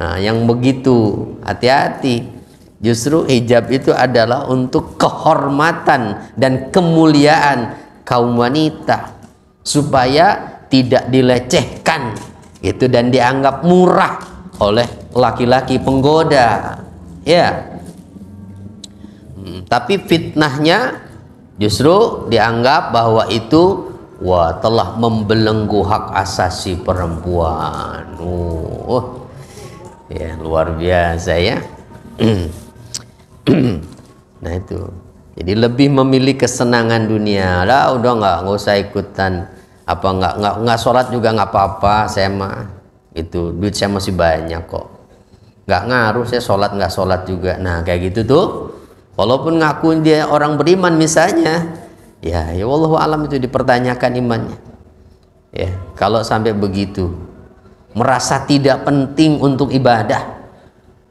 Nah, yang begitu hati-hati. Justru hijab itu adalah untuk kehormatan dan kemuliaan kaum wanita supaya tidak dilecehkan itu dan dianggap murah oleh laki-laki penggoda. Ya. Hmm, tapi fitnahnya Justru dianggap bahwa itu wah telah membelenggu hak asasi perempuan. Oh, ya luar biasa ya. nah itu. Jadi lebih memilih kesenangan dunia. Lah udah nggak nggak usah ikutan apa nggak nggak nggak sholat juga nggak apa-apa saya mah itu duit saya masih banyak kok nggak ngaruh saya sholat nggak sholat juga nah kayak gitu tuh walaupun ngaku dia orang beriman misalnya ya ya Allah alam itu dipertanyakan imannya ya kalau sampai begitu merasa tidak penting untuk ibadah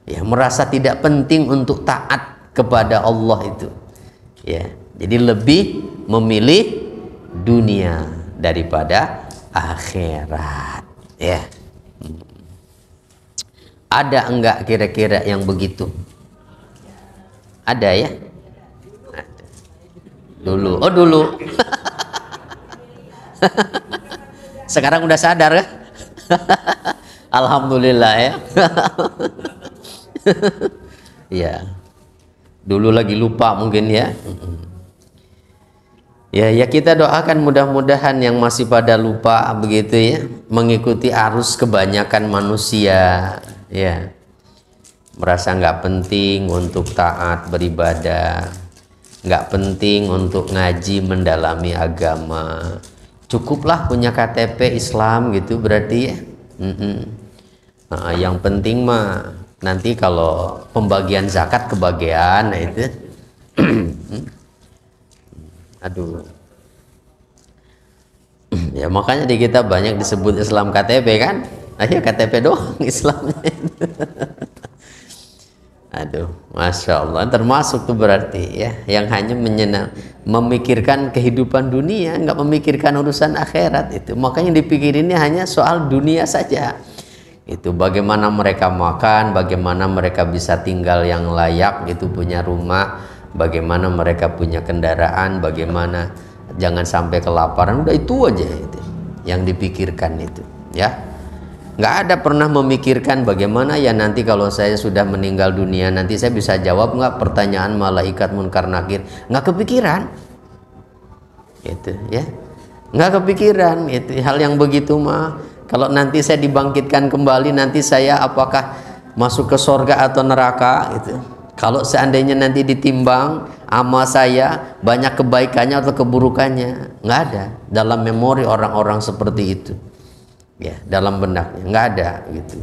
ya merasa tidak penting untuk taat kepada Allah itu ya jadi lebih memilih dunia daripada akhirat ya hmm. ada enggak kira-kira yang begitu ada ya? Dulu. Oh, dulu. Sekarang udah sadar ya? Alhamdulillah ya. ya. Dulu lagi lupa mungkin ya. Ya, ya kita doakan mudah-mudahan yang masih pada lupa begitu ya, mengikuti arus kebanyakan manusia ya merasa nggak penting untuk taat beribadah, nggak penting untuk ngaji mendalami agama. Cukuplah punya KTP Islam gitu berarti ya. Mm -mm. Nah, yang penting mah nanti kalau pembagian zakat kebagian nah itu. Aduh. ya makanya di kita banyak disebut Islam KTP kan? Akhirnya KTP doang Islamnya. Aduh, masya Allah, termasuk tuh berarti ya, yang hanya menyenang, memikirkan kehidupan dunia, nggak memikirkan urusan akhirat itu. Makanya dipikirinnya hanya soal dunia saja. Itu bagaimana mereka makan, bagaimana mereka bisa tinggal yang layak, itu punya rumah, bagaimana mereka punya kendaraan, bagaimana jangan sampai kelaparan. Udah itu aja itu yang dipikirkan itu, ya nggak ada pernah memikirkan bagaimana ya nanti kalau saya sudah meninggal dunia nanti saya bisa jawab nggak pertanyaan malaikat munkar nakir nggak kepikiran itu ya nggak kepikiran itu hal yang begitu mah kalau nanti saya dibangkitkan kembali nanti saya apakah masuk ke sorga atau neraka itu kalau seandainya nanti ditimbang ama saya banyak kebaikannya atau keburukannya nggak ada dalam memori orang-orang seperti itu ya dalam benaknya nggak ada gitu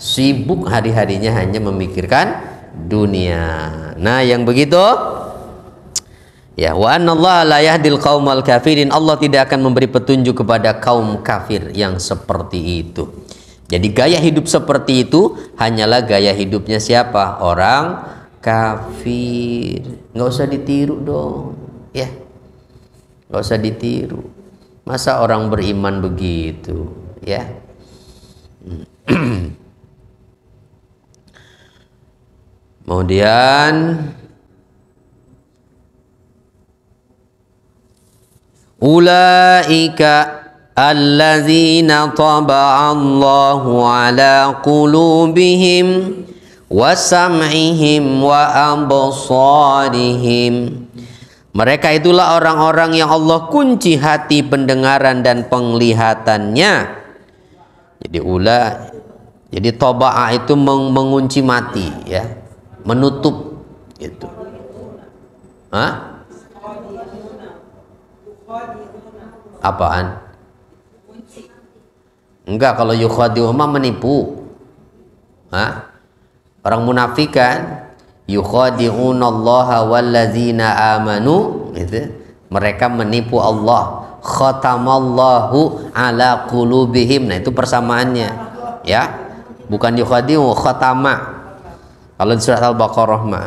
sibuk hari-harinya hanya memikirkan dunia nah yang begitu ya wa anallah la yahdil qaumal kafirin Allah tidak akan memberi petunjuk kepada kaum kafir yang seperti itu jadi gaya hidup seperti itu hanyalah gaya hidupnya siapa orang kafir nggak usah ditiru dong ya nggak usah ditiru masa orang beriman begitu ya kemudian ulaika alladzina taba'allahu ala qulubihim wa sam'ihim wa absarihim mereka itulah orang-orang yang Allah kunci hati pendengaran dan penglihatannya jadi ula jadi toba'a itu meng mengunci mati ya menutup itu Hah? apaan enggak kalau yukhadi umma menipu Hah? orang munafik kan yukhadi'unallaha wallazina amanu gitu. mereka menipu Allah khatamallahu ala qulubihim nah itu persamaannya ya bukan yukhadimu khatama kalau di surat al-baqarah mah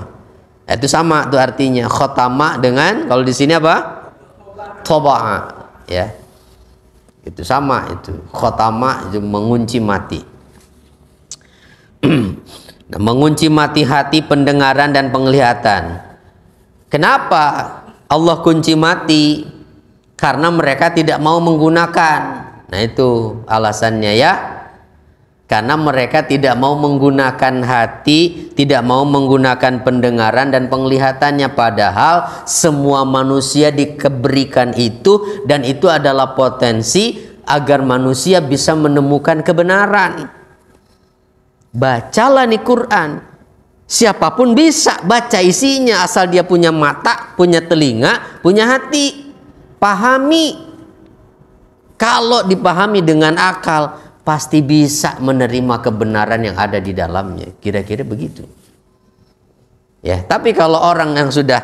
nah, itu sama tuh artinya khatama dengan kalau di sini apa toba ya itu sama itu khotama itu mengunci mati nah, mengunci mati hati pendengaran dan penglihatan kenapa Allah kunci mati karena mereka tidak mau menggunakan. Nah, itu alasannya ya. Karena mereka tidak mau menggunakan hati, tidak mau menggunakan pendengaran dan penglihatannya padahal semua manusia dikeberikan itu dan itu adalah potensi agar manusia bisa menemukan kebenaran. Bacalah nih Quran. Siapapun bisa baca isinya asal dia punya mata, punya telinga, punya hati. Pahami. Kalau dipahami dengan akal, pasti bisa menerima kebenaran yang ada di dalamnya. Kira-kira begitu. Ya, tapi kalau orang yang sudah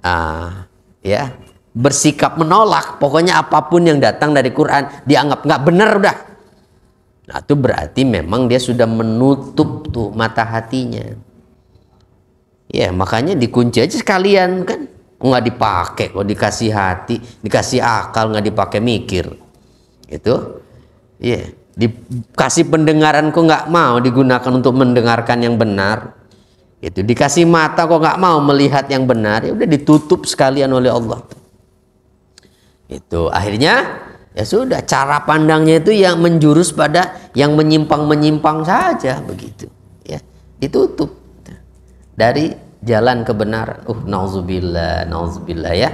uh, ya bersikap menolak, pokoknya apapun yang datang dari Quran dianggap nggak benar udah. Nah, itu berarti memang dia sudah menutup tuh mata hatinya. Ya, makanya dikunci aja sekalian kan nggak dipakai kok dikasih hati dikasih akal nggak dipakai mikir itu iya yeah. dikasih pendengaran kok nggak mau digunakan untuk mendengarkan yang benar itu dikasih mata kok nggak mau melihat yang benar ya udah ditutup sekalian oleh Allah itu akhirnya ya sudah cara pandangnya itu yang menjurus pada yang menyimpang menyimpang saja begitu ya ditutup dari jalan kebenaran. Uh, nauzubillah, nauzubillah ya.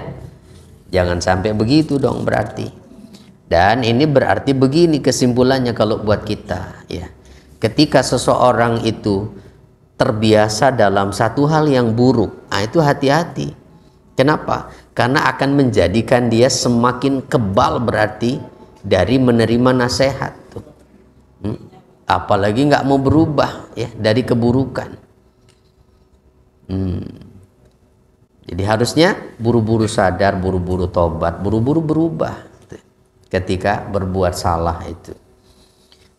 Jangan sampai begitu dong berarti. Dan ini berarti begini kesimpulannya kalau buat kita ya. Ketika seseorang itu terbiasa dalam satu hal yang buruk, nah itu hati-hati. Kenapa? Karena akan menjadikan dia semakin kebal berarti dari menerima nasihat. Hmm? Apalagi nggak mau berubah ya dari keburukan. Hmm. Jadi harusnya buru-buru sadar, buru-buru tobat, buru-buru berubah ketika berbuat salah itu.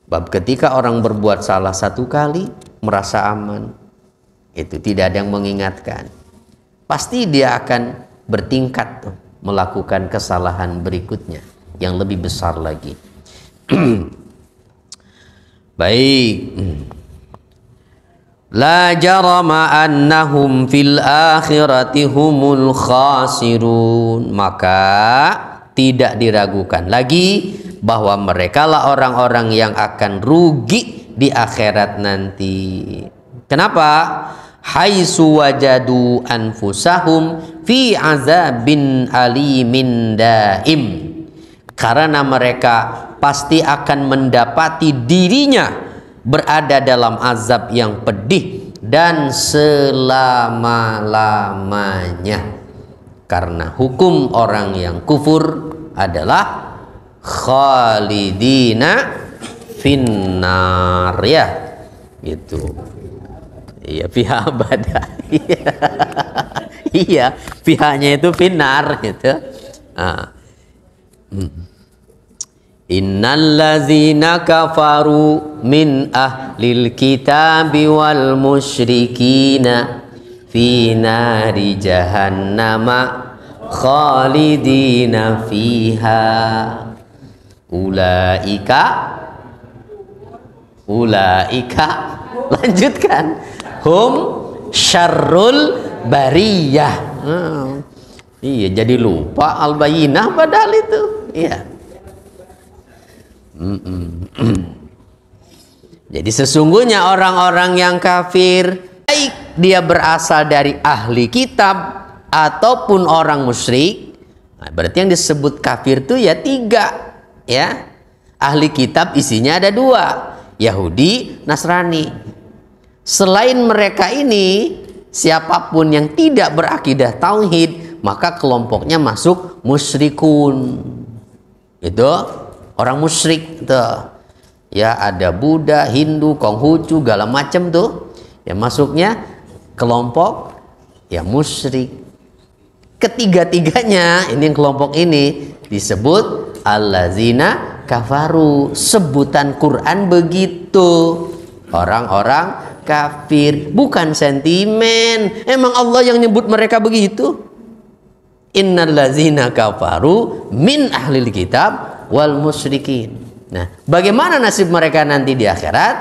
Bab ketika orang berbuat salah satu kali merasa aman, itu tidak ada yang mengingatkan. Pasti dia akan bertingkat tuh, melakukan kesalahan berikutnya yang lebih besar lagi. Baik. Hmm. La jarama annahum fil akhirati humul khasirun. Maka tidak diragukan lagi bahwa mereka lah orang-orang yang akan rugi di akhirat nanti. Kenapa? Hai suwajadu anfusahum fi azabin alimin daim. Karena mereka pasti akan mendapati dirinya berada dalam azab yang pedih dan selama-lamanya karena hukum orang yang kufur adalah khalidina finnar ya gitu iya pihak abada iya pihaknya itu finnar gitu ah. hmm. Innallazina kafaru min ahlil kitabi wal musyrikina fi nari jahannam khalidina fiha ulaika ulaika lanjutkan hum syarrul bariyah hmm. iya jadi lupa al padahal itu iya jadi sesungguhnya orang-orang yang kafir baik dia berasal dari ahli kitab ataupun orang musyrik. Nah, berarti yang disebut kafir itu ya tiga ya. Ahli kitab isinya ada dua Yahudi, Nasrani. Selain mereka ini siapapun yang tidak berakidah tauhid maka kelompoknya masuk musyrikun. Itu orang musyrik tuh ya ada Buddha, Hindu, Konghucu, segala macem tuh ya masuknya kelompok ya musyrik ketiga-tiganya ini kelompok ini disebut allazina kafaru sebutan Quran begitu orang-orang kafir bukan sentimen emang Allah yang nyebut mereka begitu lazina kafaru min ahlil kitab wal musyrikin. Nah, bagaimana nasib mereka nanti di akhirat?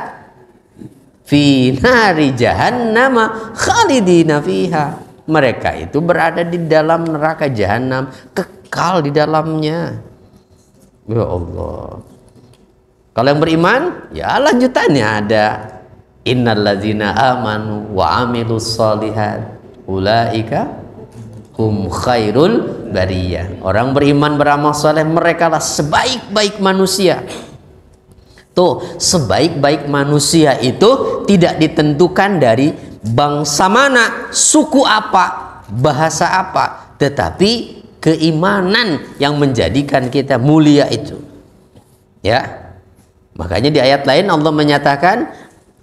Fi nari jahannama khalidina fiha. Mereka itu berada di dalam neraka jahanam, kekal di dalamnya. Ya Allah. Kalau yang beriman, ya lanjutannya ada. ladzina amanu wa amilus solihat ulaika hum khairul bariyah. Orang beriman beramal soleh mereka lah sebaik-baik manusia. Tuh, sebaik-baik manusia itu tidak ditentukan dari bangsa mana, suku apa, bahasa apa, tetapi keimanan yang menjadikan kita mulia itu. Ya. Makanya di ayat lain Allah menyatakan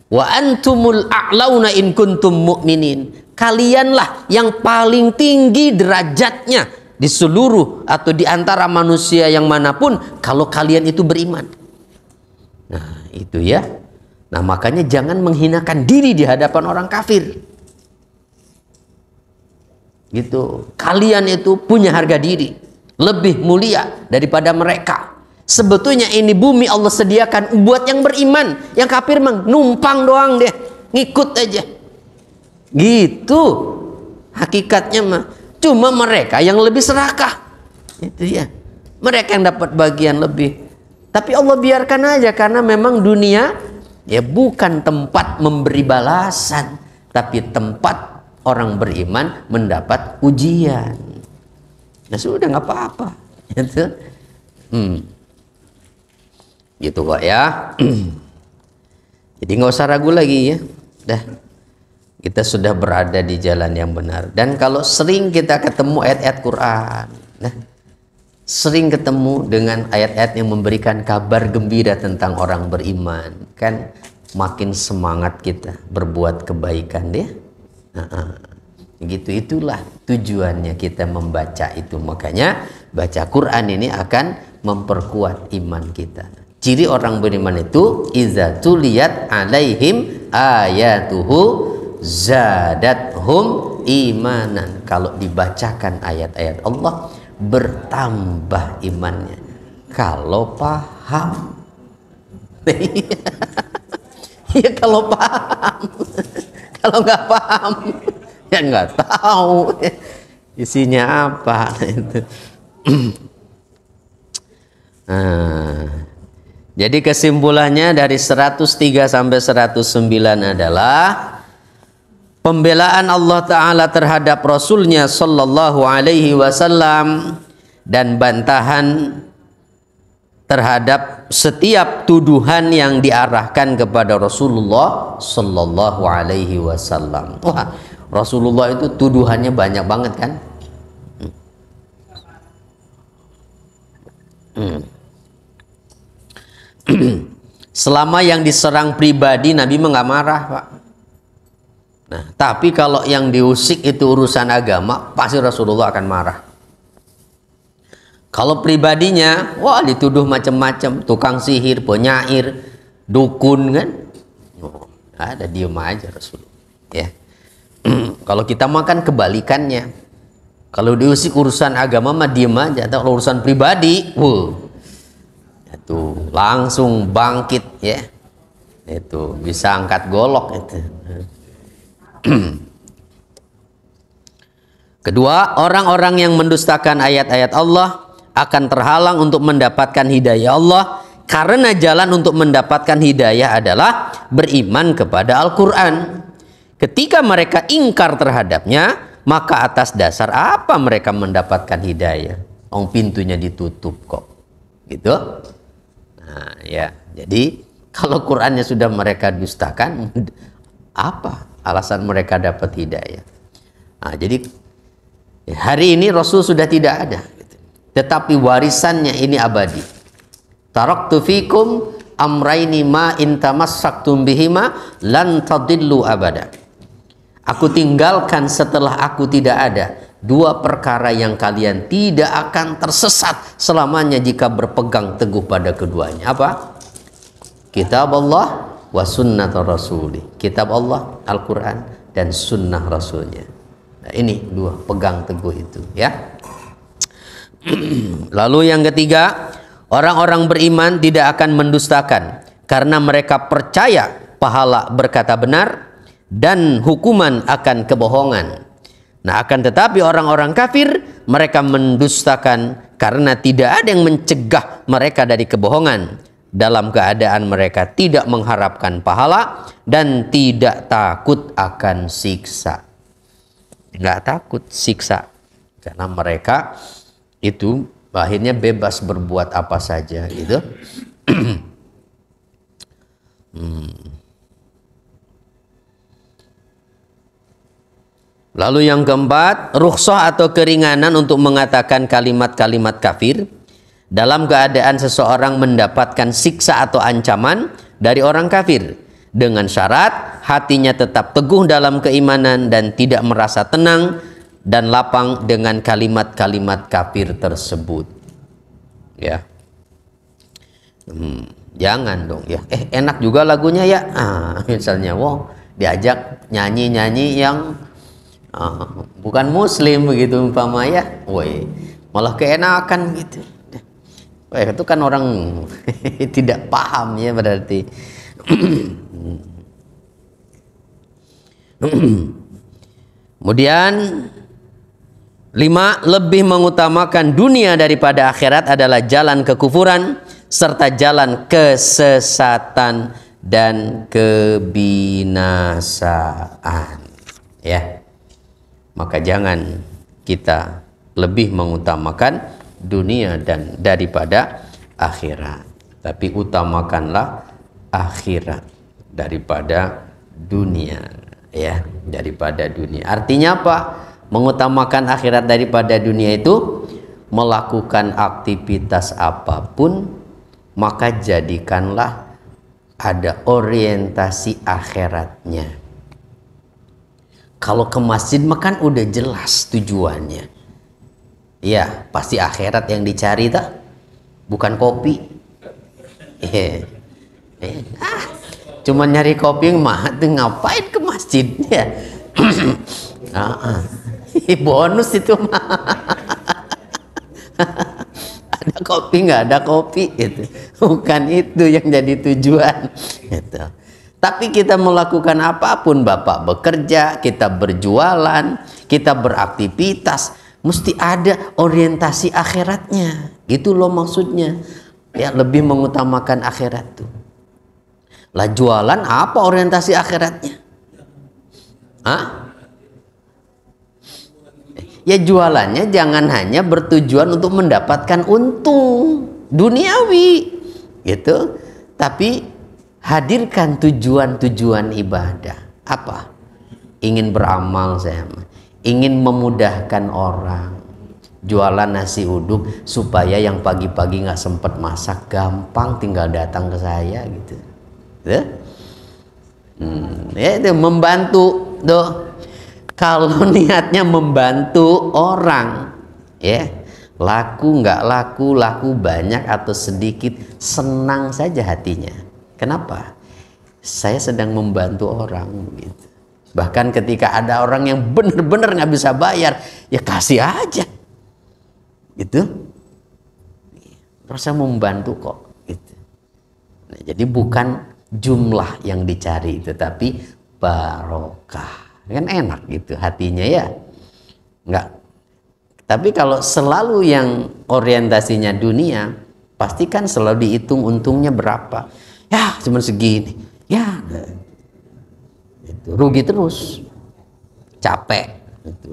wa antumul a'launa in kuntum mu'minin kalianlah yang paling tinggi derajatnya di seluruh atau di antara manusia yang manapun kalau kalian itu beriman. Nah, itu ya. Nah, makanya jangan menghinakan diri di hadapan orang kafir. Gitu. Kalian itu punya harga diri, lebih mulia daripada mereka. Sebetulnya ini bumi Allah sediakan buat yang beriman, yang kafir mah numpang doang deh, ngikut aja. Gitu. Hakikatnya mah cuma mereka yang lebih serakah. Itu ya. Mereka yang dapat bagian lebih. Tapi Allah biarkan aja karena memang dunia ya bukan tempat memberi balasan, tapi tempat orang beriman mendapat ujian. Nah sudah nggak apa-apa. Gitu. Hmm. Gitu kok ya. Jadi nggak usah ragu lagi ya. Dah kita sudah berada di jalan yang benar dan kalau sering kita ketemu ayat-ayat Quran nah sering ketemu dengan ayat-ayat yang memberikan kabar gembira tentang orang beriman kan makin semangat kita berbuat kebaikan deh nah, gitu itulah tujuannya kita membaca itu makanya baca Quran ini akan memperkuat iman kita ciri orang beriman itu izatuliyat lihat alaihim ayatuhu zadathum imanan kalau dibacakan ayat-ayat Allah bertambah imannya kalau paham ya kalau paham kalau nggak paham ya nggak tahu isinya apa itu nah, jadi kesimpulannya dari 103 sampai 109 adalah pembelaan Allah Ta'ala terhadap Rasulnya Sallallahu Alaihi Wasallam dan bantahan terhadap setiap tuduhan yang diarahkan kepada Rasulullah Sallallahu Alaihi Wasallam. Wah, Rasulullah itu tuduhannya banyak banget kan? Hmm. hmm. Selama yang diserang pribadi Nabi mengamarah marah, Pak. Nah, tapi kalau yang diusik itu urusan agama, pasti Rasulullah akan marah. Kalau pribadinya, wah dituduh macam-macam, tukang sihir, penyair, dukun kan. Oh, ada diem aja Rasulullah. Ya. kalau kita makan kebalikannya. Kalau diusik urusan agama mah diem aja, tapi kalau urusan pribadi, wuh, Itu langsung bangkit ya. Itu bisa angkat golok itu. Kedua, orang-orang yang mendustakan ayat-ayat Allah akan terhalang untuk mendapatkan hidayah Allah karena jalan untuk mendapatkan hidayah adalah beriman kepada Al-Qur'an. Ketika mereka ingkar terhadapnya, maka atas dasar apa mereka mendapatkan hidayah? Ong pintunya ditutup kok. Gitu. Nah, ya. Jadi kalau Qur'annya sudah mereka dustakan, apa alasan mereka dapat hidayah. Nah, jadi ya, hari ini Rasul sudah tidak ada, tetapi warisannya ini abadi. Tarok tufikum amraini ma intamassaktum bihima lan tadillu abada. Aku tinggalkan setelah aku tidak ada dua perkara yang kalian tidak akan tersesat selamanya jika berpegang teguh pada keduanya. Apa? Kitab Allah wa sunnat rasuli kitab Allah Al-Quran dan sunnah rasulnya nah, ini dua pegang teguh itu ya lalu yang ketiga orang-orang beriman tidak akan mendustakan karena mereka percaya pahala berkata benar dan hukuman akan kebohongan nah akan tetapi orang-orang kafir mereka mendustakan karena tidak ada yang mencegah mereka dari kebohongan dalam keadaan mereka tidak mengharapkan pahala dan tidak takut akan siksa. tidak takut siksa karena mereka itu akhirnya bebas berbuat apa saja gitu. hmm. Lalu yang keempat, rukhsah atau keringanan untuk mengatakan kalimat-kalimat kafir dalam keadaan seseorang mendapatkan siksa atau ancaman dari orang kafir dengan syarat hatinya tetap teguh dalam keimanan dan tidak merasa tenang dan lapang dengan kalimat-kalimat kafir tersebut. Ya. Hmm, jangan dong ya. Eh enak juga lagunya ya. Ah, misalnya wow diajak nyanyi-nyanyi yang ah, bukan muslim begitu umpama ya. Woi, malah keenakan gitu. Eh, itu kan orang tidak paham ya berarti. Kemudian lima lebih mengutamakan dunia daripada akhirat adalah jalan kekufuran serta jalan kesesatan dan kebinasaan. Ya. Maka jangan kita lebih mengutamakan dunia dan daripada akhirat. Tapi utamakanlah akhirat daripada dunia ya, daripada dunia. Artinya apa? Mengutamakan akhirat daripada dunia itu melakukan aktivitas apapun maka jadikanlah ada orientasi akhiratnya. Kalau ke masjid makan udah jelas tujuannya Iya, pasti akhirat yang dicari tak, Bukan kopi. Iya. Eh, ah, cuman nyari kopi mah ngapain ke masjid ya? ah, ah. bonus itu mah. ada kopi nggak ada kopi itu bukan itu yang jadi tujuan itu Tapi kita melakukan apapun, Bapak bekerja, kita berjualan, kita beraktivitas, mesti ada orientasi akhiratnya gitu loh maksudnya ya lebih mengutamakan akhirat tuh lah jualan apa orientasi akhiratnya Hah? ya jualannya jangan hanya bertujuan untuk mendapatkan untung duniawi gitu tapi hadirkan tujuan-tujuan ibadah apa ingin beramal saya ingin memudahkan orang jualan nasi uduk supaya yang pagi-pagi nggak -pagi sempat masak gampang tinggal datang ke saya gitu ya, hmm, ya itu membantu tuh kalau niatnya membantu orang ya laku nggak laku laku banyak atau sedikit senang saja hatinya kenapa saya sedang membantu orang gitu Bahkan ketika ada orang yang benar-benar nggak bisa bayar, ya kasih aja. Gitu. Rasa membantu kok. Gitu. Nah, jadi bukan jumlah yang dicari tetapi barokah. Kan enak gitu hatinya ya. Nggak. Tapi kalau selalu yang orientasinya dunia, pastikan selalu dihitung untungnya berapa. Ya, cuma segini. Ya, gitu. rugi terus capek gitu.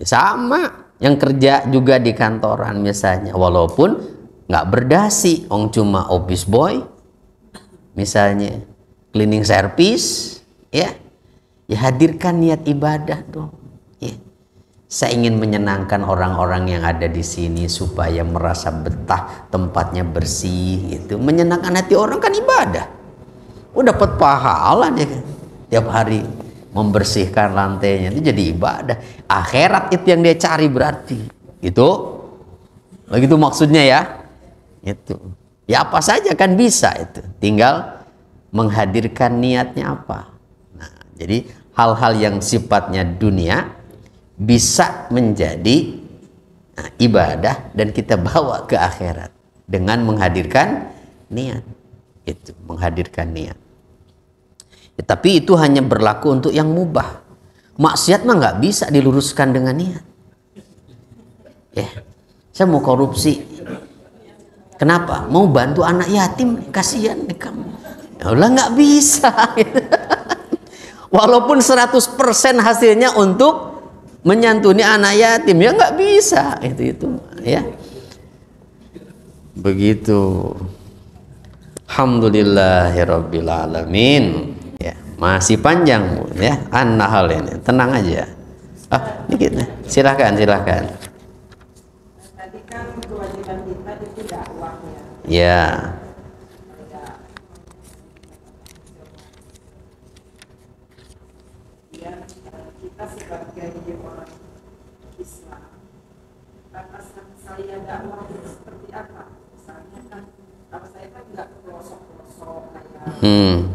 Ya sama yang kerja juga di kantoran misalnya walaupun nggak berdasi ong cuma office boy misalnya cleaning service ya ya hadirkan niat ibadah dong ya. saya ingin menyenangkan orang-orang yang ada di sini supaya merasa betah tempatnya bersih itu menyenangkan hati orang kan ibadah oh dapat pahala dia kan tiap hari membersihkan lantainya itu jadi ibadah akhirat itu yang dia cari berarti itu begitu maksudnya ya itu ya apa saja kan bisa itu tinggal menghadirkan niatnya apa nah, jadi hal-hal yang sifatnya dunia bisa menjadi nah, ibadah dan kita bawa ke akhirat dengan menghadirkan niat itu menghadirkan niat Ya, tapi itu hanya berlaku untuk yang mubah. Maksiat mah nggak bisa diluruskan dengan niat. Ya, saya mau korupsi. Kenapa? Mau bantu anak yatim, kasihan di kamu. Ya Allah nggak bisa. Walaupun Walaupun 100% hasilnya untuk menyantuni anak yatim ya nggak bisa itu itu ya begitu Alhamdulillah masih panjang ya an-nahl ini tenang aja ah dikit nih. silahkan silahkan tadi kan kewajiban kita itu dakwah ya ya kita sebagai orang Islam kata saya dakwah itu seperti apa misalnya kan kalau saya kan nggak pelosok pelosok kayak hmm.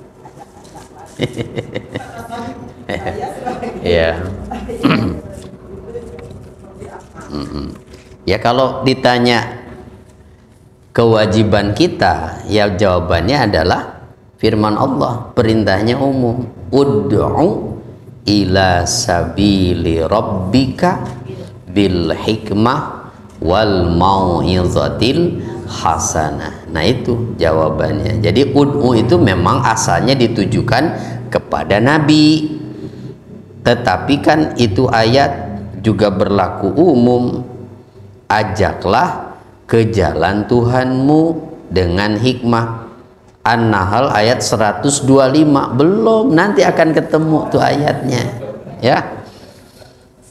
ya ya kalau ditanya kewajiban kita ya jawabannya adalah firman Allah perintahnya umum ud'u ila sabili rabbika bil hikmah wal mau'izatil hasanah Nah itu jawabannya. Jadi ud'u itu memang asalnya ditujukan kepada Nabi. Tetapi kan itu ayat juga berlaku umum. Ajaklah ke jalan Tuhanmu dengan hikmah. An-Nahl ayat 125 belum nanti akan ketemu tuh ayatnya ya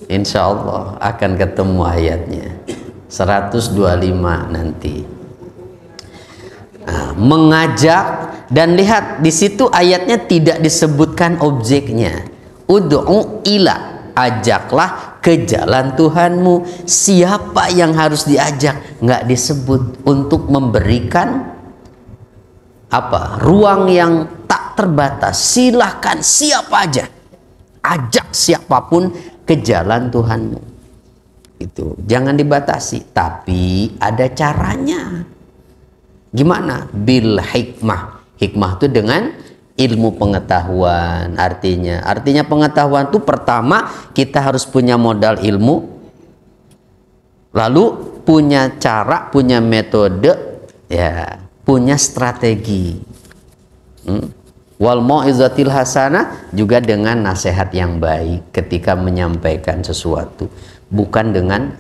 Insya Allah akan ketemu ayatnya 125 nanti mengajak dan lihat di situ ayatnya tidak disebutkan objeknya ud'u ila ajaklah ke jalan Tuhanmu siapa yang harus diajak nggak disebut untuk memberikan apa ruang yang tak terbatas silahkan siapa aja ajak siapapun ke jalan Tuhanmu itu jangan dibatasi tapi ada caranya Gimana? Bil hikmah. Hikmah itu dengan ilmu pengetahuan artinya. Artinya pengetahuan itu pertama kita harus punya modal ilmu. Lalu punya cara, punya metode, ya, punya strategi. Hmm? Wal mau'izatil hasanah juga dengan nasihat yang baik ketika menyampaikan sesuatu, bukan dengan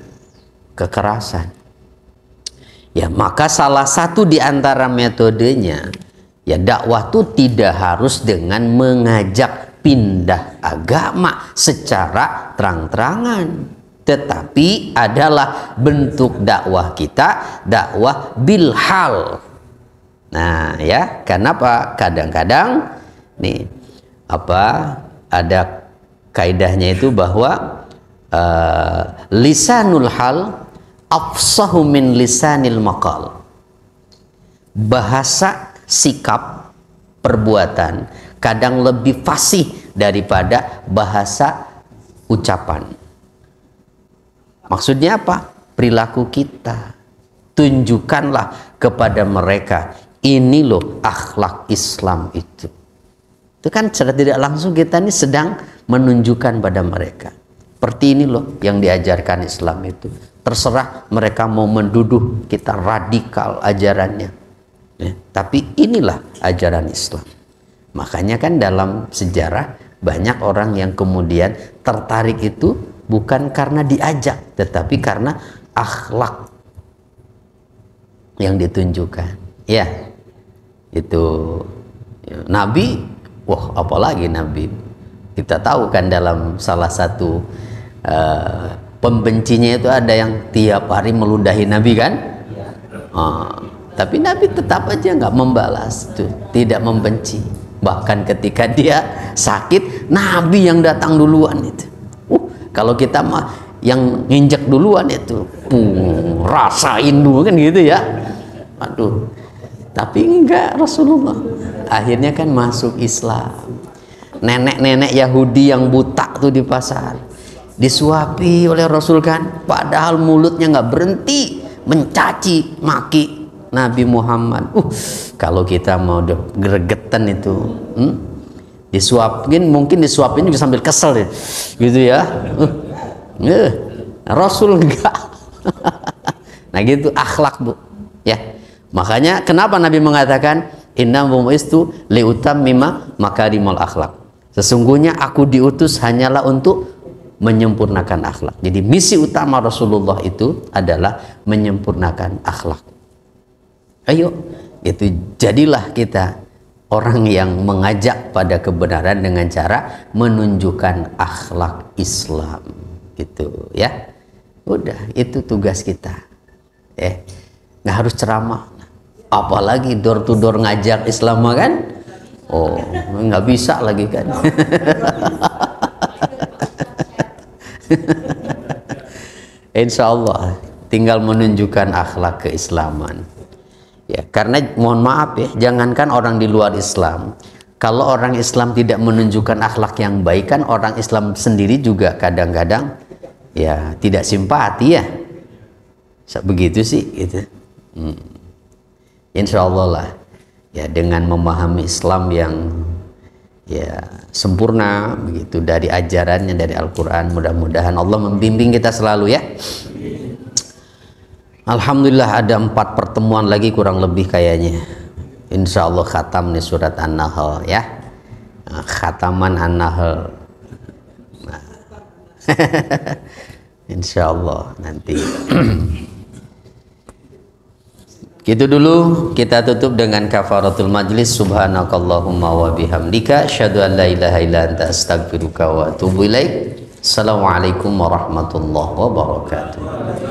kekerasan. Ya, maka salah satu di antara metodenya ya dakwah itu tidak harus dengan mengajak pindah agama secara terang-terangan tetapi adalah bentuk dakwah kita dakwah bilhal nah ya kenapa kadang-kadang nih apa ada kaidahnya itu bahwa uh, lisanul hal afsahu min lisanil maqal bahasa sikap perbuatan kadang lebih fasih daripada bahasa ucapan maksudnya apa perilaku kita tunjukkanlah kepada mereka ini loh akhlak Islam itu itu kan secara tidak langsung kita ini sedang menunjukkan pada mereka seperti ini loh yang diajarkan Islam itu terserah mereka mau menduduh kita radikal ajarannya ya. tapi inilah ajaran Islam makanya kan dalam sejarah banyak orang yang kemudian tertarik itu bukan karena diajak tetapi karena akhlak yang ditunjukkan ya itu ya, Nabi wah apalagi Nabi kita tahu kan dalam salah satu uh, pembencinya itu ada yang tiap hari meludahi Nabi kan ya. ah, tapi Nabi tetap aja nggak membalas tuh tidak membenci bahkan ketika dia sakit Nabi yang datang duluan itu uh, kalau kita mah yang nginjek duluan itu Puh, rasain dulu kan gitu ya aduh tapi enggak Rasulullah akhirnya kan masuk Islam nenek-nenek Yahudi yang buta tuh di pasar disuapi oleh Rasul kan padahal mulutnya nggak berhenti mencaci maki Nabi Muhammad uh kalau kita mau gregetan itu hmm? disuapin mungkin disuapin juga sambil kesel ya gitu ya uh, eh, Rasul enggak nah gitu akhlak bu ya makanya kenapa Nabi mengatakan inna itu liutam mima makarimul akhlak sesungguhnya aku diutus hanyalah untuk menyempurnakan akhlak. Jadi misi utama Rasulullah itu adalah menyempurnakan akhlak. Ayo, itu jadilah kita orang yang mengajak pada kebenaran dengan cara menunjukkan akhlak Islam. Gitu ya. Udah, itu tugas kita. Eh, Nggak harus ceramah. Apalagi door to door ngajak Islam kan? Oh, nggak bisa lagi kan. Insya Allah tinggal menunjukkan akhlak keislaman. Ya, karena mohon maaf ya, jangankan orang di luar Islam, kalau orang Islam tidak menunjukkan akhlak yang baik kan orang Islam sendiri juga kadang-kadang ya tidak simpati ya. Begitu sih gitu. Hmm. Insya Allah lah ya dengan memahami Islam yang ya sempurna begitu dari ajarannya dari Al-Qur'an mudah-mudahan Allah membimbing kita selalu ya Alhamdulillah ada empat pertemuan lagi kurang lebih kayaknya Insya Allah khatam nih surat An-Nahl ya nah, khataman An-Nahl nah. Insya Allah nanti Itu dulu kita tutup dengan kafaratul majlis subhanakallahumma wa bihamdika syadu an la ilaha illa anta astagfiruka wa atubu ilaik. Assalamualaikum warahmatullahi wabarakatuh.